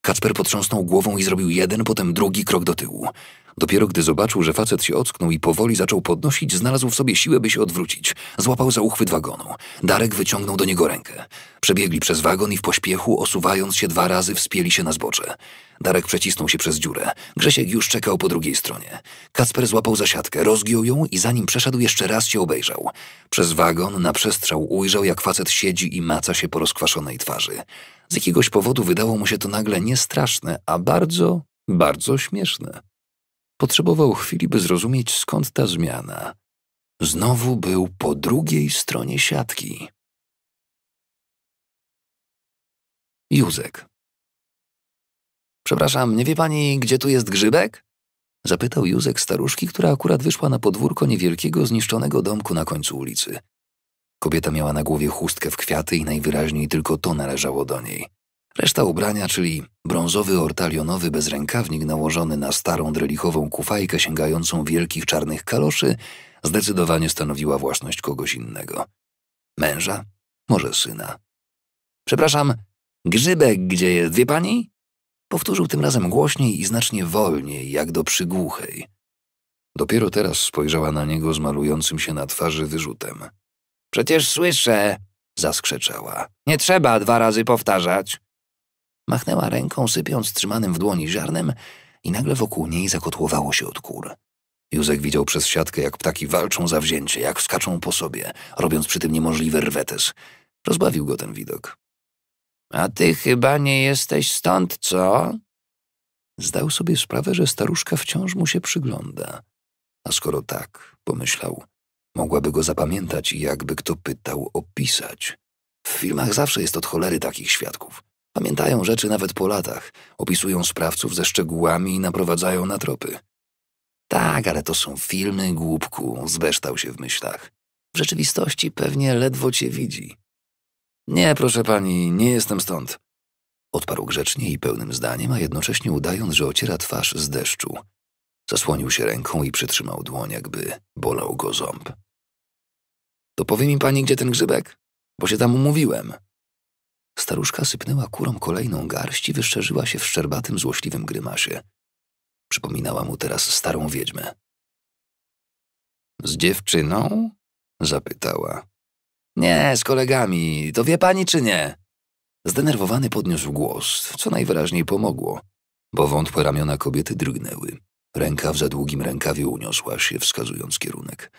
A: Kacper potrząsnął głową i zrobił jeden, potem drugi krok do tyłu. Dopiero gdy zobaczył, że facet się ocknął i powoli zaczął podnosić, znalazł w sobie siłę, by się odwrócić. Złapał za uchwyt wagonu. Darek wyciągnął do niego rękę. Przebiegli przez wagon i w pośpiechu, osuwając się dwa razy, wspięli się na zbocze. Darek przecisnął się przez dziurę. Grzesiek już czekał po drugiej stronie. Kacper złapał za siatkę, rozgiął ją i zanim przeszedł jeszcze raz się obejrzał. Przez wagon na przestrzał ujrzał, jak facet siedzi i maca się po rozkwaszonej twarzy. Z jakiegoś powodu wydało mu się to nagle nie straszne, a bardzo, bardzo śmieszne. Potrzebował chwili, by zrozumieć skąd ta zmiana. Znowu był po drugiej stronie siatki. Józek. Przepraszam, nie wie pani, gdzie tu jest grzybek? Zapytał Józek staruszki, która akurat wyszła na podwórko niewielkiego, zniszczonego domku na końcu ulicy. Kobieta miała na głowie chustkę w kwiaty i najwyraźniej tylko to należało do niej. Reszta ubrania, czyli brązowy ortalionowy bezrękawnik nałożony na starą drelichową kufajkę sięgającą wielkich czarnych kaloszy, zdecydowanie stanowiła własność kogoś innego. Męża? Może syna. Przepraszam, grzybek gdzie jest, wie pani? Powtórzył tym razem głośniej i znacznie wolniej, jak do przygłuchej. Dopiero teraz spojrzała na niego z malującym się na twarzy wyrzutem. Przecież słyszę, zaskrzeczała. Nie trzeba dwa razy powtarzać. Machnęła ręką, sypiąc trzymanym w dłoni ziarnem i nagle wokół niej zakotłowało się od kur. Józek widział przez siatkę, jak ptaki walczą za wzięcie, jak skaczą po sobie, robiąc przy tym niemożliwy rwetes. Rozbawił go ten widok. A ty chyba nie jesteś stąd, co? Zdał sobie sprawę, że staruszka wciąż mu się przygląda. A skoro tak, pomyślał, mogłaby go zapamiętać i jakby kto pytał, opisać. W filmach zawsze jest od cholery takich świadków. Pamiętają rzeczy nawet po latach, opisują sprawców ze szczegółami i naprowadzają na tropy. Tak, ale to są filmy, głupku, zbeształ się w myślach. W rzeczywistości pewnie ledwo cię widzi. Nie, proszę pani, nie jestem stąd. Odparł grzecznie i pełnym zdaniem, a jednocześnie udając, że ociera twarz z deszczu. Zasłonił się ręką i przytrzymał dłoń, jakby bolał go ząb. To powie mi pani, gdzie ten grzybek? Bo się tam umówiłem. Staruszka sypnęła kurą kolejną garść i wyszczerzyła się w szczerbatym, złośliwym grymasie. Przypominała mu teraz starą wiedźmę. Z dziewczyną? zapytała. Nie, z kolegami. To wie pani czy nie? Zdenerwowany podniósł głos, co najwyraźniej pomogło, bo wątłe ramiona kobiety drgnęły. Ręka w za długim rękawie uniosła się, wskazując kierunek.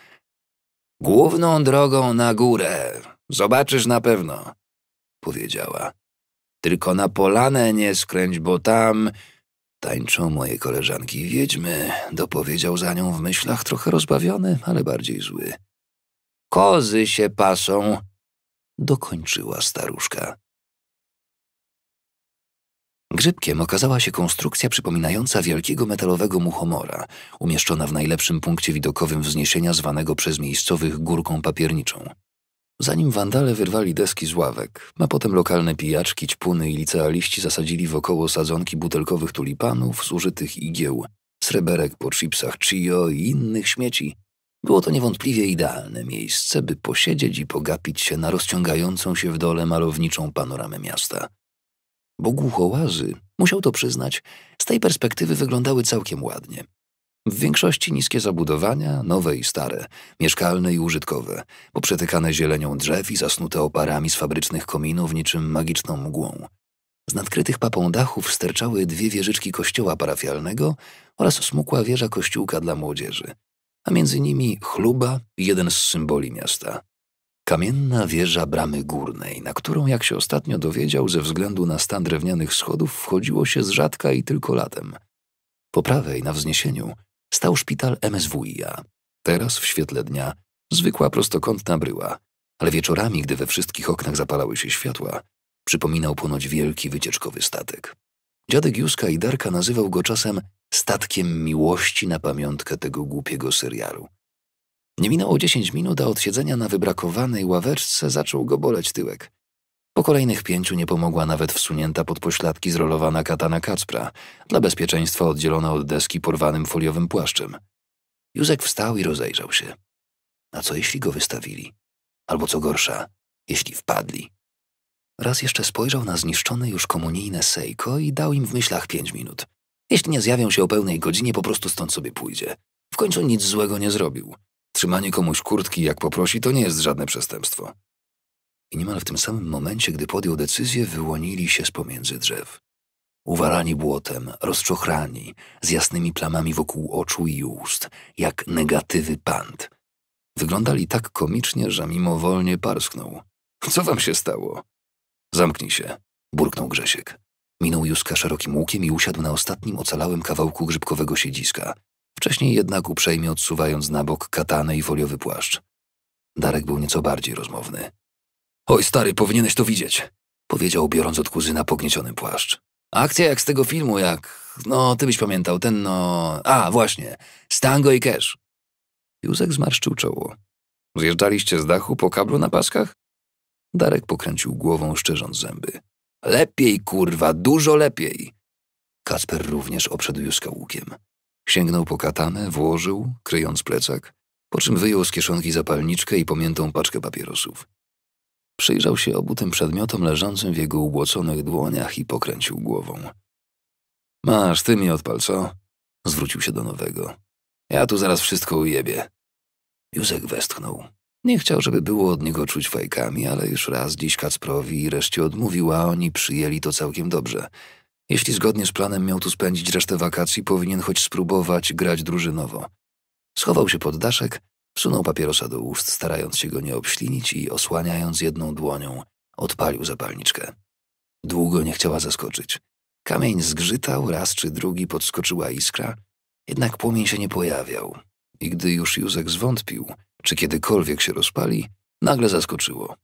A: Główną drogą na górę. Zobaczysz na pewno powiedziała. Tylko na polanę nie skręć, bo tam tańczą moje koleżanki wiedźmy, dopowiedział za nią w myślach trochę rozbawiony, ale bardziej zły. Kozy się pasą, dokończyła staruszka. Grzybkiem okazała się konstrukcja przypominająca wielkiego metalowego muchomora, umieszczona w najlepszym punkcie widokowym wzniesienia zwanego przez miejscowych górką papierniczą. Zanim wandale wyrwali deski z ławek, a potem lokalne pijaczki, ćpuny i licealiści zasadzili wokoło sadzonki butelkowych tulipanów, zużytych igieł, sreberek po chipsach Chio i innych śmieci, było to niewątpliwie idealne miejsce, by posiedzieć i pogapić się na rozciągającą się w dole malowniczą panoramę miasta. Boguchołazy, musiał to przyznać, z tej perspektywy wyglądały całkiem ładnie, w większości niskie zabudowania, nowe i stare, mieszkalne i użytkowe, poprzetykane zielenią drzew i zasnute oparami z fabrycznych kominów niczym magiczną mgłą. Z nadkrytych papą dachów sterczały dwie wieżyczki kościoła parafialnego oraz smukła wieża kościółka dla młodzieży, a między nimi chluba i jeden z symboli miasta. Kamienna wieża bramy górnej, na którą, jak się ostatnio dowiedział, ze względu na stan drewnianych schodów wchodziło się z rzadka i tylko latem. Po prawej, na wzniesieniu, stał szpital MSWiA. Teraz w świetle dnia zwykła prostokątna bryła, ale wieczorami, gdy we wszystkich oknach zapalały się światła, przypominał ponoć wielki wycieczkowy statek. Dziadek Józka i Darka nazywał go czasem statkiem miłości na pamiątkę tego głupiego serialu. Nie minęło dziesięć minut, a od siedzenia na wybrakowanej ławeczce zaczął go boleć tyłek. Po kolejnych pięciu nie pomogła nawet wsunięta pod pośladki zrolowana katana Kacpra, dla bezpieczeństwa oddzielona od deski porwanym foliowym płaszczem. Józek wstał i rozejrzał się. A co jeśli go wystawili? Albo co gorsza, jeśli wpadli? Raz jeszcze spojrzał na zniszczone już komunijne Sejko i dał im w myślach pięć minut. Jeśli nie zjawią się o pełnej godzinie, po prostu stąd sobie pójdzie. W końcu nic złego nie zrobił. Trzymanie komuś kurtki, jak poprosi, to nie jest żadne przestępstwo i niemal w tym samym momencie, gdy podjął decyzję, wyłonili się z pomiędzy drzew. Uwarani błotem, rozczochrani, z jasnymi plamami wokół oczu i ust, jak negatywy pant. Wyglądali tak komicznie, że mimowolnie parsknął. Co wam się stało? Zamknij się, burknął Grzesiek. Minął Juska szerokim łukiem i usiadł na ostatnim ocalałym kawałku grzybkowego siedziska. Wcześniej jednak uprzejmie odsuwając na bok katany i foliowy płaszcz. Darek był nieco bardziej rozmowny. Oj, stary, powinieneś to widzieć, powiedział, biorąc od kuzyna pognieciony płaszcz. Akcja jak z tego filmu, jak... No, ty byś pamiętał, ten no... A, właśnie, Stango i Cash. Józek zmarszczył czoło. Zjeżdżaliście z dachu po kablu na paskach? Darek pokręcił głową, szczerząc zęby. Lepiej, kurwa, dużo lepiej. Kacper również obszedł Józka łukiem. Sięgnął po katanę, włożył, kryjąc plecak, po czym wyjął z kieszonki zapalniczkę i pamiętą paczkę papierosów. Przyjrzał się obu tym przedmiotom leżącym w jego ubłoconych dłoniach i pokręcił głową. Masz, ty mi odpal, co? Zwrócił się do nowego. Ja tu zaraz wszystko ujebie. Józek westchnął. Nie chciał, żeby było od niego czuć fajkami, ale już raz dziś Kacprowi i reszcie odmówił, a oni przyjęli to całkiem dobrze. Jeśli zgodnie z planem miał tu spędzić resztę wakacji, powinien choć spróbować grać drużynowo. Schował się pod daszek, Wsunął papierosa do ust, starając się go nie obślinić i osłaniając jedną dłonią, odpalił zapalniczkę. Długo nie chciała zaskoczyć. Kamień zgrzytał, raz czy drugi podskoczyła iskra, jednak płomień się nie pojawiał. I gdy już Józek zwątpił, czy kiedykolwiek się rozpali, nagle zaskoczyło.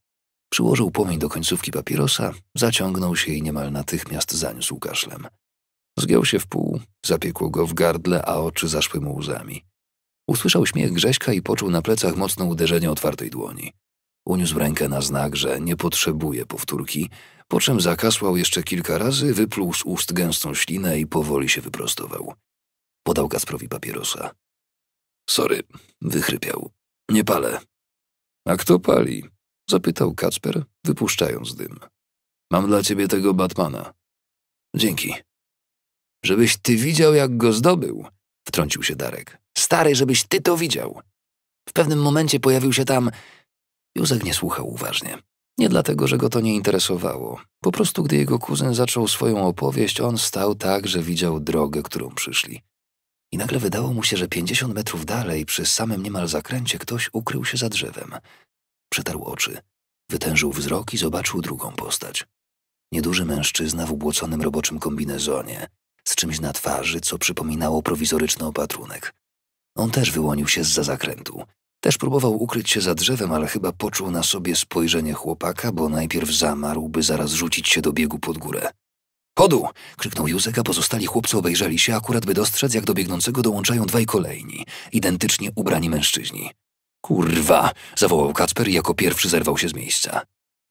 A: Przyłożył płomień do końcówki papierosa, zaciągnął się i niemal natychmiast zaniósł kaszlem. Zgiął się w pół, zapiekło go w gardle, a oczy zaszły mu łzami. Usłyszał śmiech Grześka i poczuł na plecach mocne uderzenie otwartej dłoni. Uniósł rękę na znak, że nie potrzebuje powtórki, po czym zakasłał jeszcze kilka razy, wypluł z ust gęstą ślinę i powoli się wyprostował. Podał Kasprowi papierosa. Sorry, wychrypiał. Nie palę. A kto pali? Zapytał Kacper, wypuszczając dym. Mam dla ciebie tego Batmana. Dzięki. Żebyś ty widział, jak go zdobył wtrącił się Darek. Stary, żebyś ty to widział. W pewnym momencie pojawił się tam. Józek nie słuchał uważnie. Nie dlatego, że go to nie interesowało. Po prostu, gdy jego kuzyn zaczął swoją opowieść, on stał tak, że widział drogę, którą przyszli. I nagle wydało mu się, że pięćdziesiąt metrów dalej, przy samym niemal zakręcie, ktoś ukrył się za drzewem. Przetarł oczy, wytężył wzrok i zobaczył drugą postać. Nieduży mężczyzna w ubłoconym roboczym kombinezonie, z czymś na twarzy, co przypominało prowizoryczny opatrunek. On też wyłonił się z za zakrętu. Też próbował ukryć się za drzewem, ale chyba poczuł na sobie spojrzenie chłopaka, bo najpierw zamarł, by zaraz rzucić się do biegu pod górę. Chodu! krzyknął Józek, a pozostali chłopcy obejrzeli się, akurat by dostrzec, jak do biegnącego dołączają dwaj kolejni, identycznie ubrani mężczyźni. Kurwa! zawołał Kacper i jako pierwszy zerwał się z miejsca.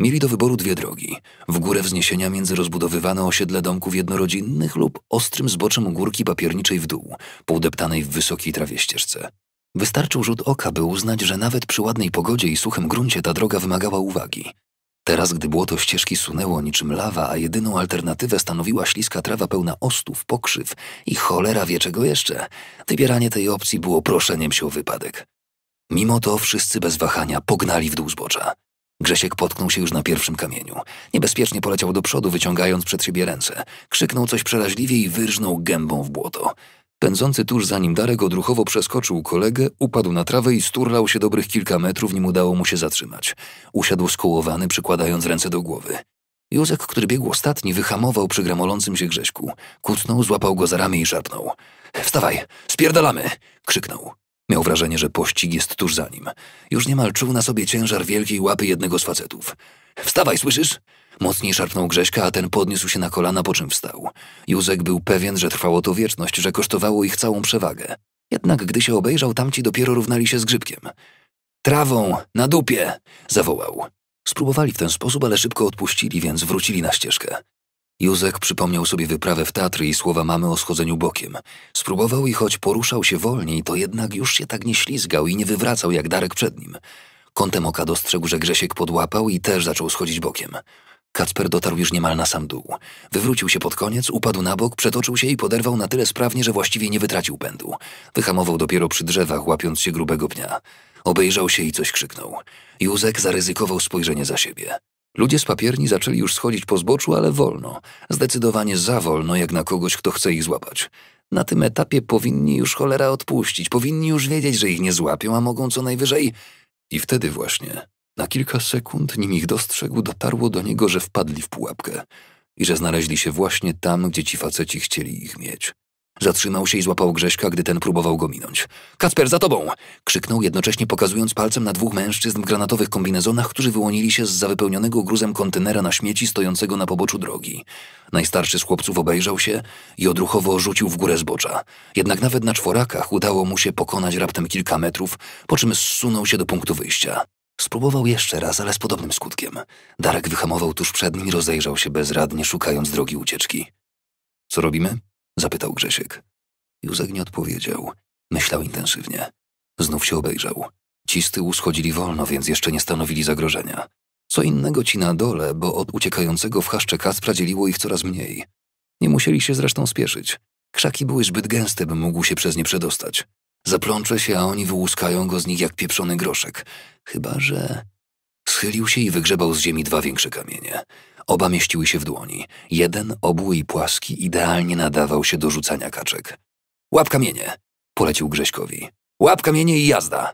A: Mieli do wyboru dwie drogi. W górę wzniesienia między rozbudowywane osiedle domków jednorodzinnych lub ostrym zboczem górki papierniczej w dół, półdeptanej w wysokiej trawie ścieżce. Wystarczył rzut oka, by uznać, że nawet przy ładnej pogodzie i suchym gruncie ta droga wymagała uwagi. Teraz, gdy błoto ścieżki sunęło niczym lawa, a jedyną alternatywę stanowiła śliska trawa pełna ostów, pokrzyw i cholera wie czego jeszcze, wybieranie tej opcji było proszeniem się o wypadek. Mimo to wszyscy bez wahania pognali w dół zbocza. Grzesiek potknął się już na pierwszym kamieniu. Niebezpiecznie poleciał do przodu, wyciągając przed siebie ręce. Krzyknął coś przeraźliwie i wyrżnął gębą w błoto. Pędzący tuż za nim Darek odruchowo przeskoczył kolegę, upadł na trawę i sturlał się dobrych kilka metrów, nim udało mu się zatrzymać. Usiadł skołowany, przykładając ręce do głowy. Józek, który biegł ostatni, wyhamował przy gramolącym się Grześku. Kucnął, złapał go za ramię i szarpnął. Wstawaj, spierdalamy! krzyknął. Miał wrażenie, że pościg jest tuż za nim. Już niemal czuł na sobie ciężar wielkiej łapy jednego z facetów. Wstawaj, słyszysz? Mocniej szarpnął Grześka, a ten podniósł się na kolana, po czym wstał. Józek był pewien, że trwało to wieczność, że kosztowało ich całą przewagę. Jednak gdy się obejrzał, tamci dopiero równali się z grzybkiem. Trawą, na dupie! zawołał. Spróbowali w ten sposób, ale szybko odpuścili, więc wrócili na ścieżkę. Józek przypomniał sobie wyprawę w Tatry i słowa mamy o schodzeniu bokiem. Spróbował i choć poruszał się wolniej, to jednak już się tak nie ślizgał i nie wywracał jak Darek przed nim. Kątem oka dostrzegł, że Grzesiek podłapał i też zaczął schodzić bokiem. Kacper dotarł już niemal na sam dół. Wywrócił się pod koniec, upadł na bok, przetoczył się i poderwał na tyle sprawnie, że właściwie nie wytracił pędu. Wyhamował dopiero przy drzewach, łapiąc się grubego pnia. Obejrzał się i coś krzyknął. Józek zaryzykował spojrzenie za siebie. Ludzie z papierni zaczęli już schodzić po zboczu, ale wolno. Zdecydowanie za wolno, jak na kogoś, kto chce ich złapać. Na tym etapie powinni już cholera odpuścić, powinni już wiedzieć, że ich nie złapią, a mogą co najwyżej. I wtedy właśnie, na kilka sekund, nim ich dostrzegł, dotarło do niego, że wpadli w pułapkę i że znaleźli się właśnie tam, gdzie ci faceci chcieli ich mieć. Zatrzymał się i złapał Grześka, gdy ten próbował go minąć. Kacper, za tobą! Krzyknął, jednocześnie pokazując palcem na dwóch mężczyzn w granatowych kombinezonach, którzy wyłonili się z zawypełnionego gruzem kontenera na śmieci stojącego na poboczu drogi. Najstarszy z chłopców obejrzał się i odruchowo rzucił w górę zbocza. Jednak nawet na czworakach udało mu się pokonać raptem kilka metrów, po czym zsunął się do punktu wyjścia. Spróbował jeszcze raz, ale z podobnym skutkiem. Darek wyhamował tuż przed nim i rozejrzał się bezradnie, szukając drogi ucieczki. Co robimy? Zapytał Grzesiek. Józek nie odpowiedział. Myślał intensywnie. Znów się obejrzał. Ci z tyłu schodzili wolno, więc jeszcze nie stanowili zagrożenia. Co innego ci na dole, bo od uciekającego w haszcze Kacpra dzieliło ich coraz mniej. Nie musieli się zresztą spieszyć. Krzaki były zbyt gęste, by mógł się przez nie przedostać. Zaplączę się, a oni wyłuskają go z nich jak pieprzony groszek. Chyba, że... Schylił się i wygrzebał z ziemi dwa większe kamienie. Oba mieściły się w dłoni. Jeden, obły i płaski, idealnie nadawał się do rzucania kaczek. Łap kamienie! Polecił Grześkowi. Łap kamienie i jazda!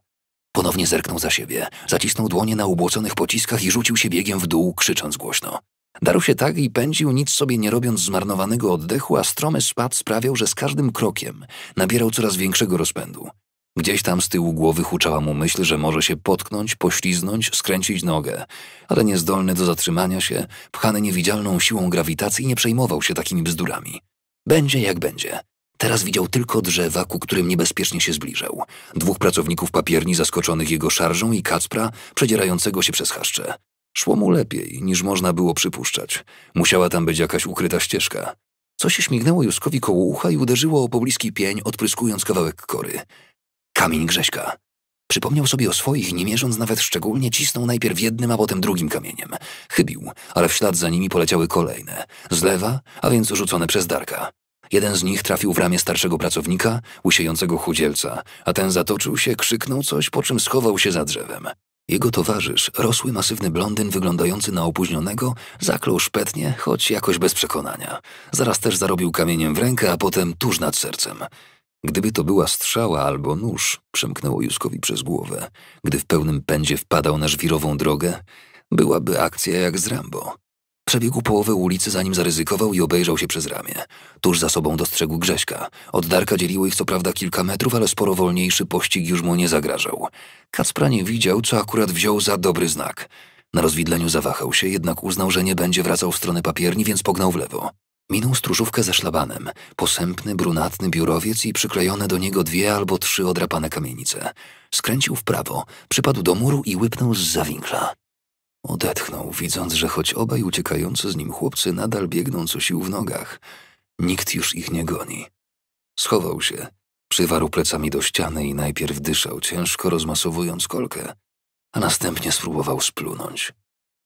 A: Ponownie zerknął za siebie, zacisnął dłonie na ubłoconych pociskach i rzucił się biegiem w dół, krzycząc głośno. Darł się tak i pędził, nic sobie nie robiąc zmarnowanego oddechu, a stromy spad sprawiał, że z każdym krokiem nabierał coraz większego rozpędu. Gdzieś tam z tyłu głowy huczała mu myśl, że może się potknąć, pośliznąć, skręcić nogę, ale niezdolny do zatrzymania się, pchany niewidzialną siłą grawitacji, nie przejmował się takimi bzdurami. Będzie jak będzie. Teraz widział tylko drzewa, ku którym niebezpiecznie się zbliżał. Dwóch pracowników papierni zaskoczonych jego szarżą i kacpra przedzierającego się przez chaszcze. Szło mu lepiej, niż można było przypuszczać. Musiała tam być jakaś ukryta ścieżka. Coś się śmignęło Juskowi koło ucha i uderzyło o pobliski pień, odpryskując kawałek kory. Kamień Grześka. Przypomniał sobie o swoich, nie mierząc nawet szczególnie, cisnął najpierw jednym, a potem drugim kamieniem. Chybił, ale w ślad za nimi poleciały kolejne. Z lewa, a więc rzucone przez Darka. Jeden z nich trafił w ramię starszego pracownika, usiejącego chudzielca, a ten zatoczył się, krzyknął coś, po czym schował się za drzewem. Jego towarzysz, rosły masywny blondyn wyglądający na opóźnionego, zaklął szpetnie, choć jakoś bez przekonania. Zaraz też zarobił kamieniem w rękę, a potem tuż nad sercem. Gdyby to była strzała albo nóż, przemknęło Józkowi przez głowę, gdy w pełnym pędzie wpadał na żwirową drogę, byłaby akcja jak z Rambo. Przebiegł połowę ulicy, zanim zaryzykował i obejrzał się przez ramię. Tuż za sobą dostrzegł Grześka. Od Darka dzieliło ich co prawda kilka metrów, ale sporo wolniejszy pościg już mu nie zagrażał. Kacpra nie widział, co akurat wziął za dobry znak. Na rozwidleniu zawahał się, jednak uznał, że nie będzie wracał w stronę papierni, więc pognał w lewo. Minął stróżówkę ze szlabanem, posępny, brunatny biurowiec i przyklejone do niego dwie albo trzy odrapane kamienice. Skręcił w prawo, przypadł do muru i łypnął z zawinkla. Odetchnął, widząc, że choć obaj uciekający z nim chłopcy nadal biegną co sił w nogach, nikt już ich nie goni. Schował się, przywarł plecami do ściany i najpierw dyszał, ciężko rozmasowując kolkę, a następnie spróbował splunąć.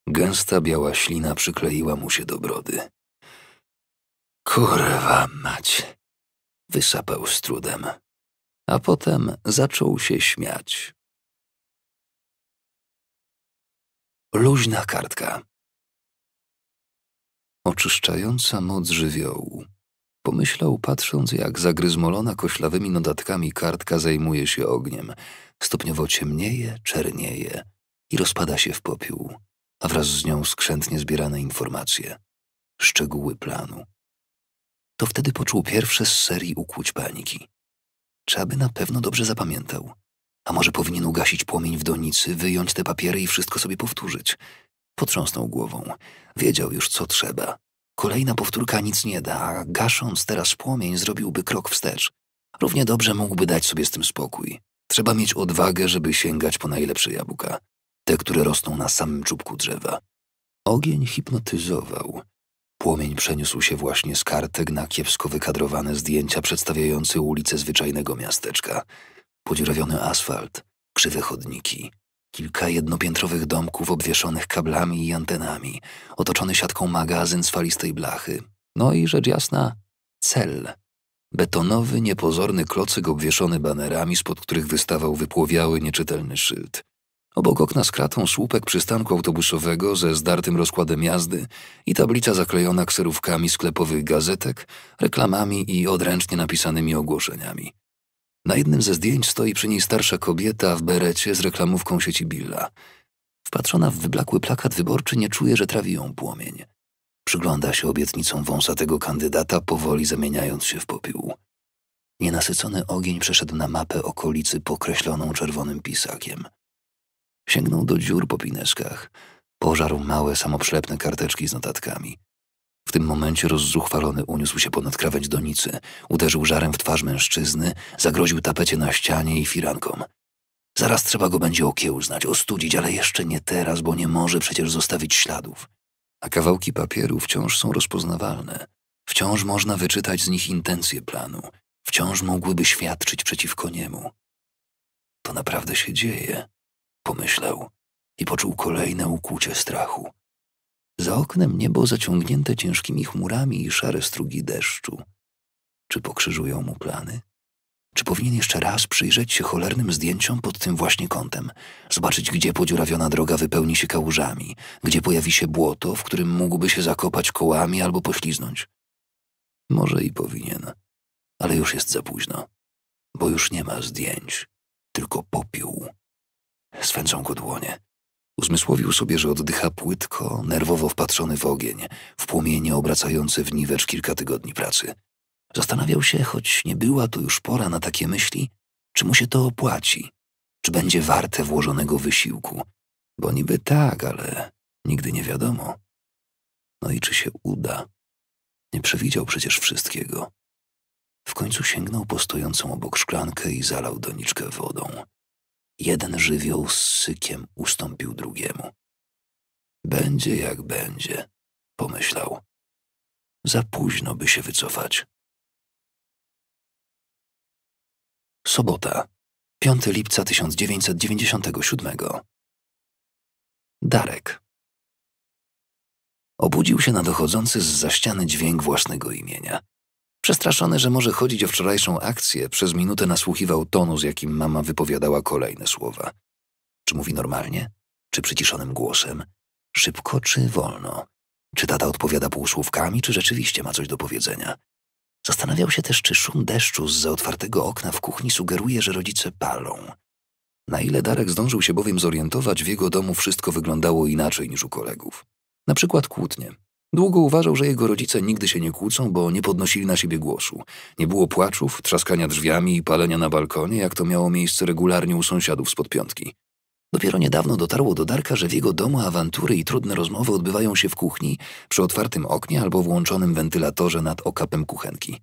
A: Gęsta biała ślina przykleiła mu się do brody. Kurwa mać, wysapał z trudem, a potem zaczął się śmiać. Luźna kartka. Oczyszczająca moc żywiołu. Pomyślał, patrząc, jak zagryzmolona koślawymi notatkami kartka zajmuje się ogniem. Stopniowo ciemnieje, czernieje i rozpada się w popiół, a wraz z nią skrzętnie zbierane informacje, szczegóły planu to wtedy poczuł pierwsze z serii ukłuć paniki. Czy na pewno dobrze zapamiętał? A może powinien ugasić płomień w donicy, wyjąć te papiery i wszystko sobie powtórzyć? Potrząsnął głową. Wiedział już, co trzeba. Kolejna powtórka nic nie da, a gasząc teraz płomień zrobiłby krok wstecz. Równie dobrze mógłby dać sobie z tym spokój. Trzeba mieć odwagę, żeby sięgać po najlepsze jabłka. Te, które rosną na samym czubku drzewa. Ogień hipnotyzował. Płomień przeniósł się właśnie z kartek na kiepsko wykadrowane zdjęcia przedstawiające ulice zwyczajnego miasteczka. Podziurawiony asfalt, krzywe chodniki, kilka jednopiętrowych domków obwieszonych kablami i antenami, otoczony siatką magazyn z falistej blachy. No i rzecz jasna, cel. Betonowy, niepozorny klocyk obwieszony banerami, spod których wystawał wypłowiały, nieczytelny szyld. Obok okna z kratą słupek przystanku autobusowego ze zdartym rozkładem jazdy i tablica zaklejona kserówkami sklepowych gazetek, reklamami i odręcznie napisanymi ogłoszeniami. Na jednym ze zdjęć stoi przy niej starsza kobieta w berecie z reklamówką sieci Billa. Wpatrzona w wyblakły plakat wyborczy nie czuje, że trawi ją płomień. Przygląda się obietnicom tego kandydata, powoli zamieniając się w popiół. Nienasycony ogień przeszedł na mapę okolicy pokreśloną czerwonym pisakiem – Sięgnął do dziur po pineskach. Pożarł małe, samoprzylepne karteczki z notatkami. W tym momencie rozzuchwalony uniósł się ponad krawędź donicy, uderzył żarem w twarz mężczyzny, zagroził tapecie na ścianie i firankom. Zaraz trzeba go będzie okiełznać, ostudzić, ale jeszcze nie teraz, bo nie może przecież zostawić śladów. A kawałki papieru wciąż są rozpoznawalne. Wciąż można wyczytać z nich intencje planu. Wciąż mogłyby świadczyć przeciwko niemu. To naprawdę się dzieje pomyślał i poczuł kolejne ukłucie strachu. Za oknem niebo zaciągnięte ciężkimi chmurami i szare strugi deszczu. Czy pokrzyżują mu plany? Czy powinien jeszcze raz przyjrzeć się cholernym zdjęciom pod tym właśnie kątem, zobaczyć, gdzie podziurawiona droga wypełni się kałużami, gdzie pojawi się błoto, w którym mógłby się zakopać kołami albo pośliznąć? Może i powinien, ale już jest za późno, bo już nie ma zdjęć, tylko popiół Swędzą go dłonie. Uzmysłowił sobie, że oddycha płytko, nerwowo wpatrzony w ogień, w płomienie obracający w niwecz kilka tygodni pracy. Zastanawiał się, choć nie była to już pora na takie myśli, czy mu się to opłaci, czy będzie warte włożonego wysiłku. Bo niby tak, ale nigdy nie wiadomo. No i czy się uda? Nie przewidział przecież wszystkiego. W końcu sięgnął po stojącą obok szklankę i zalał doniczkę wodą. Jeden żywioł z sykiem ustąpił drugiemu. Będzie jak będzie, pomyślał. Za późno by się wycofać. Sobota, 5 lipca 1997. Darek. Obudził się na dochodzący z za ściany dźwięk własnego imienia. Przestraszony, że może chodzić o wczorajszą akcję, przez minutę nasłuchiwał tonu, z jakim mama wypowiadała kolejne słowa. Czy mówi normalnie? Czy przyciszonym głosem? Szybko czy wolno? Czy tata odpowiada półsłówkami, czy rzeczywiście ma coś do powiedzenia? Zastanawiał się też, czy szum deszczu z za otwartego okna w kuchni sugeruje, że rodzice palą. Na ile Darek zdążył się bowiem zorientować, w jego domu wszystko wyglądało inaczej niż u kolegów. Na przykład kłótnie, Długo uważał, że jego rodzice nigdy się nie kłócą, bo nie podnosili na siebie głosu. Nie było płaczów, trzaskania drzwiami i palenia na balkonie, jak to miało miejsce regularnie u sąsiadów spod piątki. Dopiero niedawno dotarło do Darka, że w jego domu awantury i trudne rozmowy odbywają się w kuchni, przy otwartym oknie albo włączonym wentylatorze nad okapem kuchenki.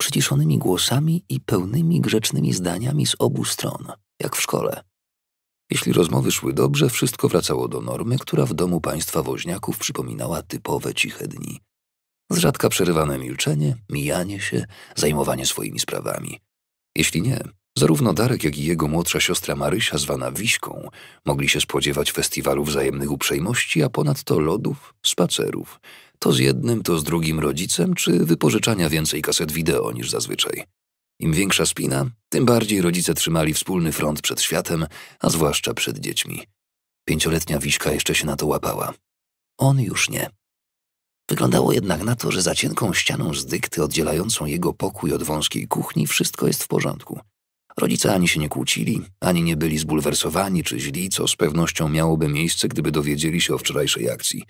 A: Przyciszonymi głosami i pełnymi grzecznymi zdaniami z obu stron, jak w szkole. Jeśli rozmowy szły dobrze, wszystko wracało do normy, która w domu państwa woźniaków przypominała typowe ciche dni. Z rzadka przerywane milczenie, mijanie się, zajmowanie swoimi sprawami. Jeśli nie, zarówno Darek, jak i jego młodsza siostra Marysia, zwana Wiśką, mogli się spodziewać festiwalu wzajemnych uprzejmości, a ponadto lodów, spacerów. To z jednym, to z drugim rodzicem, czy wypożyczania więcej kaset wideo niż zazwyczaj. Im większa spina, tym bardziej rodzice trzymali wspólny front przed światem, a zwłaszcza przed dziećmi. Pięcioletnia Wiśka jeszcze się na to łapała. On już nie. Wyglądało jednak na to, że za cienką ścianą z dykty oddzielającą jego pokój od wąskiej kuchni wszystko jest w porządku. Rodzice ani się nie kłócili, ani nie byli zbulwersowani czy źli, co z pewnością miałoby miejsce, gdyby dowiedzieli się o wczorajszej akcji.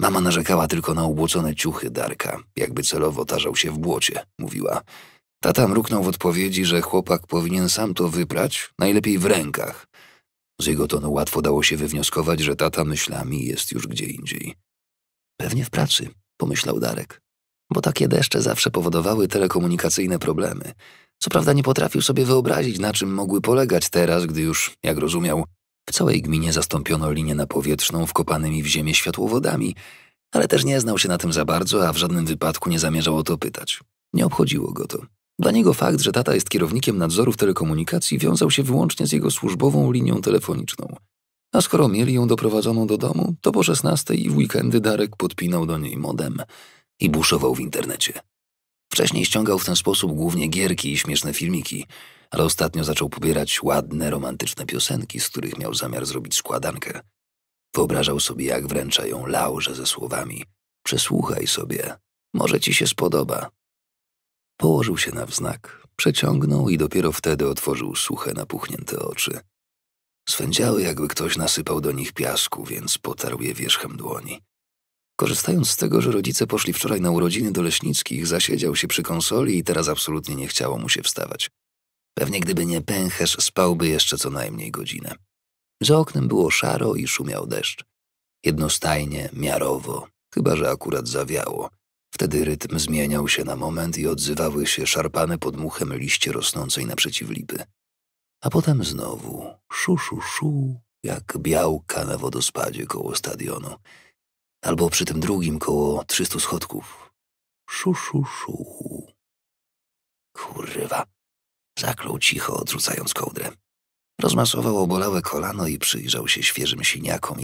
A: Mama narzekała tylko na ubłocone ciuchy Darka, jakby celowo tarzał się w błocie, mówiła. Tata mruknął w odpowiedzi, że chłopak powinien sam to wyprać, najlepiej w rękach. Z jego tonu łatwo dało się wywnioskować, że tata myślami jest już gdzie indziej. Pewnie w pracy, pomyślał Darek, bo takie deszcze zawsze powodowały telekomunikacyjne problemy. Co prawda nie potrafił sobie wyobrazić, na czym mogły polegać teraz, gdy już, jak rozumiał, w całej gminie zastąpiono linię napowietrzną wkopanymi w ziemię światłowodami, ale też nie znał się na tym za bardzo, a w żadnym wypadku nie zamierzał o to pytać. Nie obchodziło go to. Dla niego fakt, że tata jest kierownikiem nadzorów telekomunikacji, wiązał się wyłącznie z jego służbową linią telefoniczną. A skoro mieli ją doprowadzoną do domu, to po 16 i w weekendy Darek podpinał do niej modem i buszował w internecie. Wcześniej ściągał w ten sposób głównie gierki i śmieszne filmiki, ale ostatnio zaczął pobierać ładne, romantyczne piosenki, z których miał zamiar zrobić składankę. Wyobrażał sobie, jak wręcza ją Laurze ze słowami: Przesłuchaj sobie, może ci się spodoba. Położył się na wznak, przeciągnął i dopiero wtedy otworzył suche, napuchnięte oczy. Swędziały, jakby ktoś nasypał do nich piasku, więc potarł je wierzchem dłoni. Korzystając z tego, że rodzice poszli wczoraj na urodziny do Leśnickich, zasiedział się przy konsoli i teraz absolutnie nie chciało mu się wstawać. Pewnie gdyby nie pęcherz, spałby jeszcze co najmniej godzinę. Za oknem było szaro i szumiał deszcz. Jednostajnie, miarowo, chyba że akurat zawiało, Wtedy rytm zmieniał się na moment i odzywały się szarpane pod muchem liście rosnącej naprzeciw lipy. A potem znowu szu, szu, szu, jak białka na wodospadzie koło stadionu. Albo przy tym drugim koło trzystu schodków. Szu, szu, szu. Kurwa. Zaklął cicho, odrzucając kołdrę. Rozmasował obolałe kolano i przyjrzał się świeżym siniakom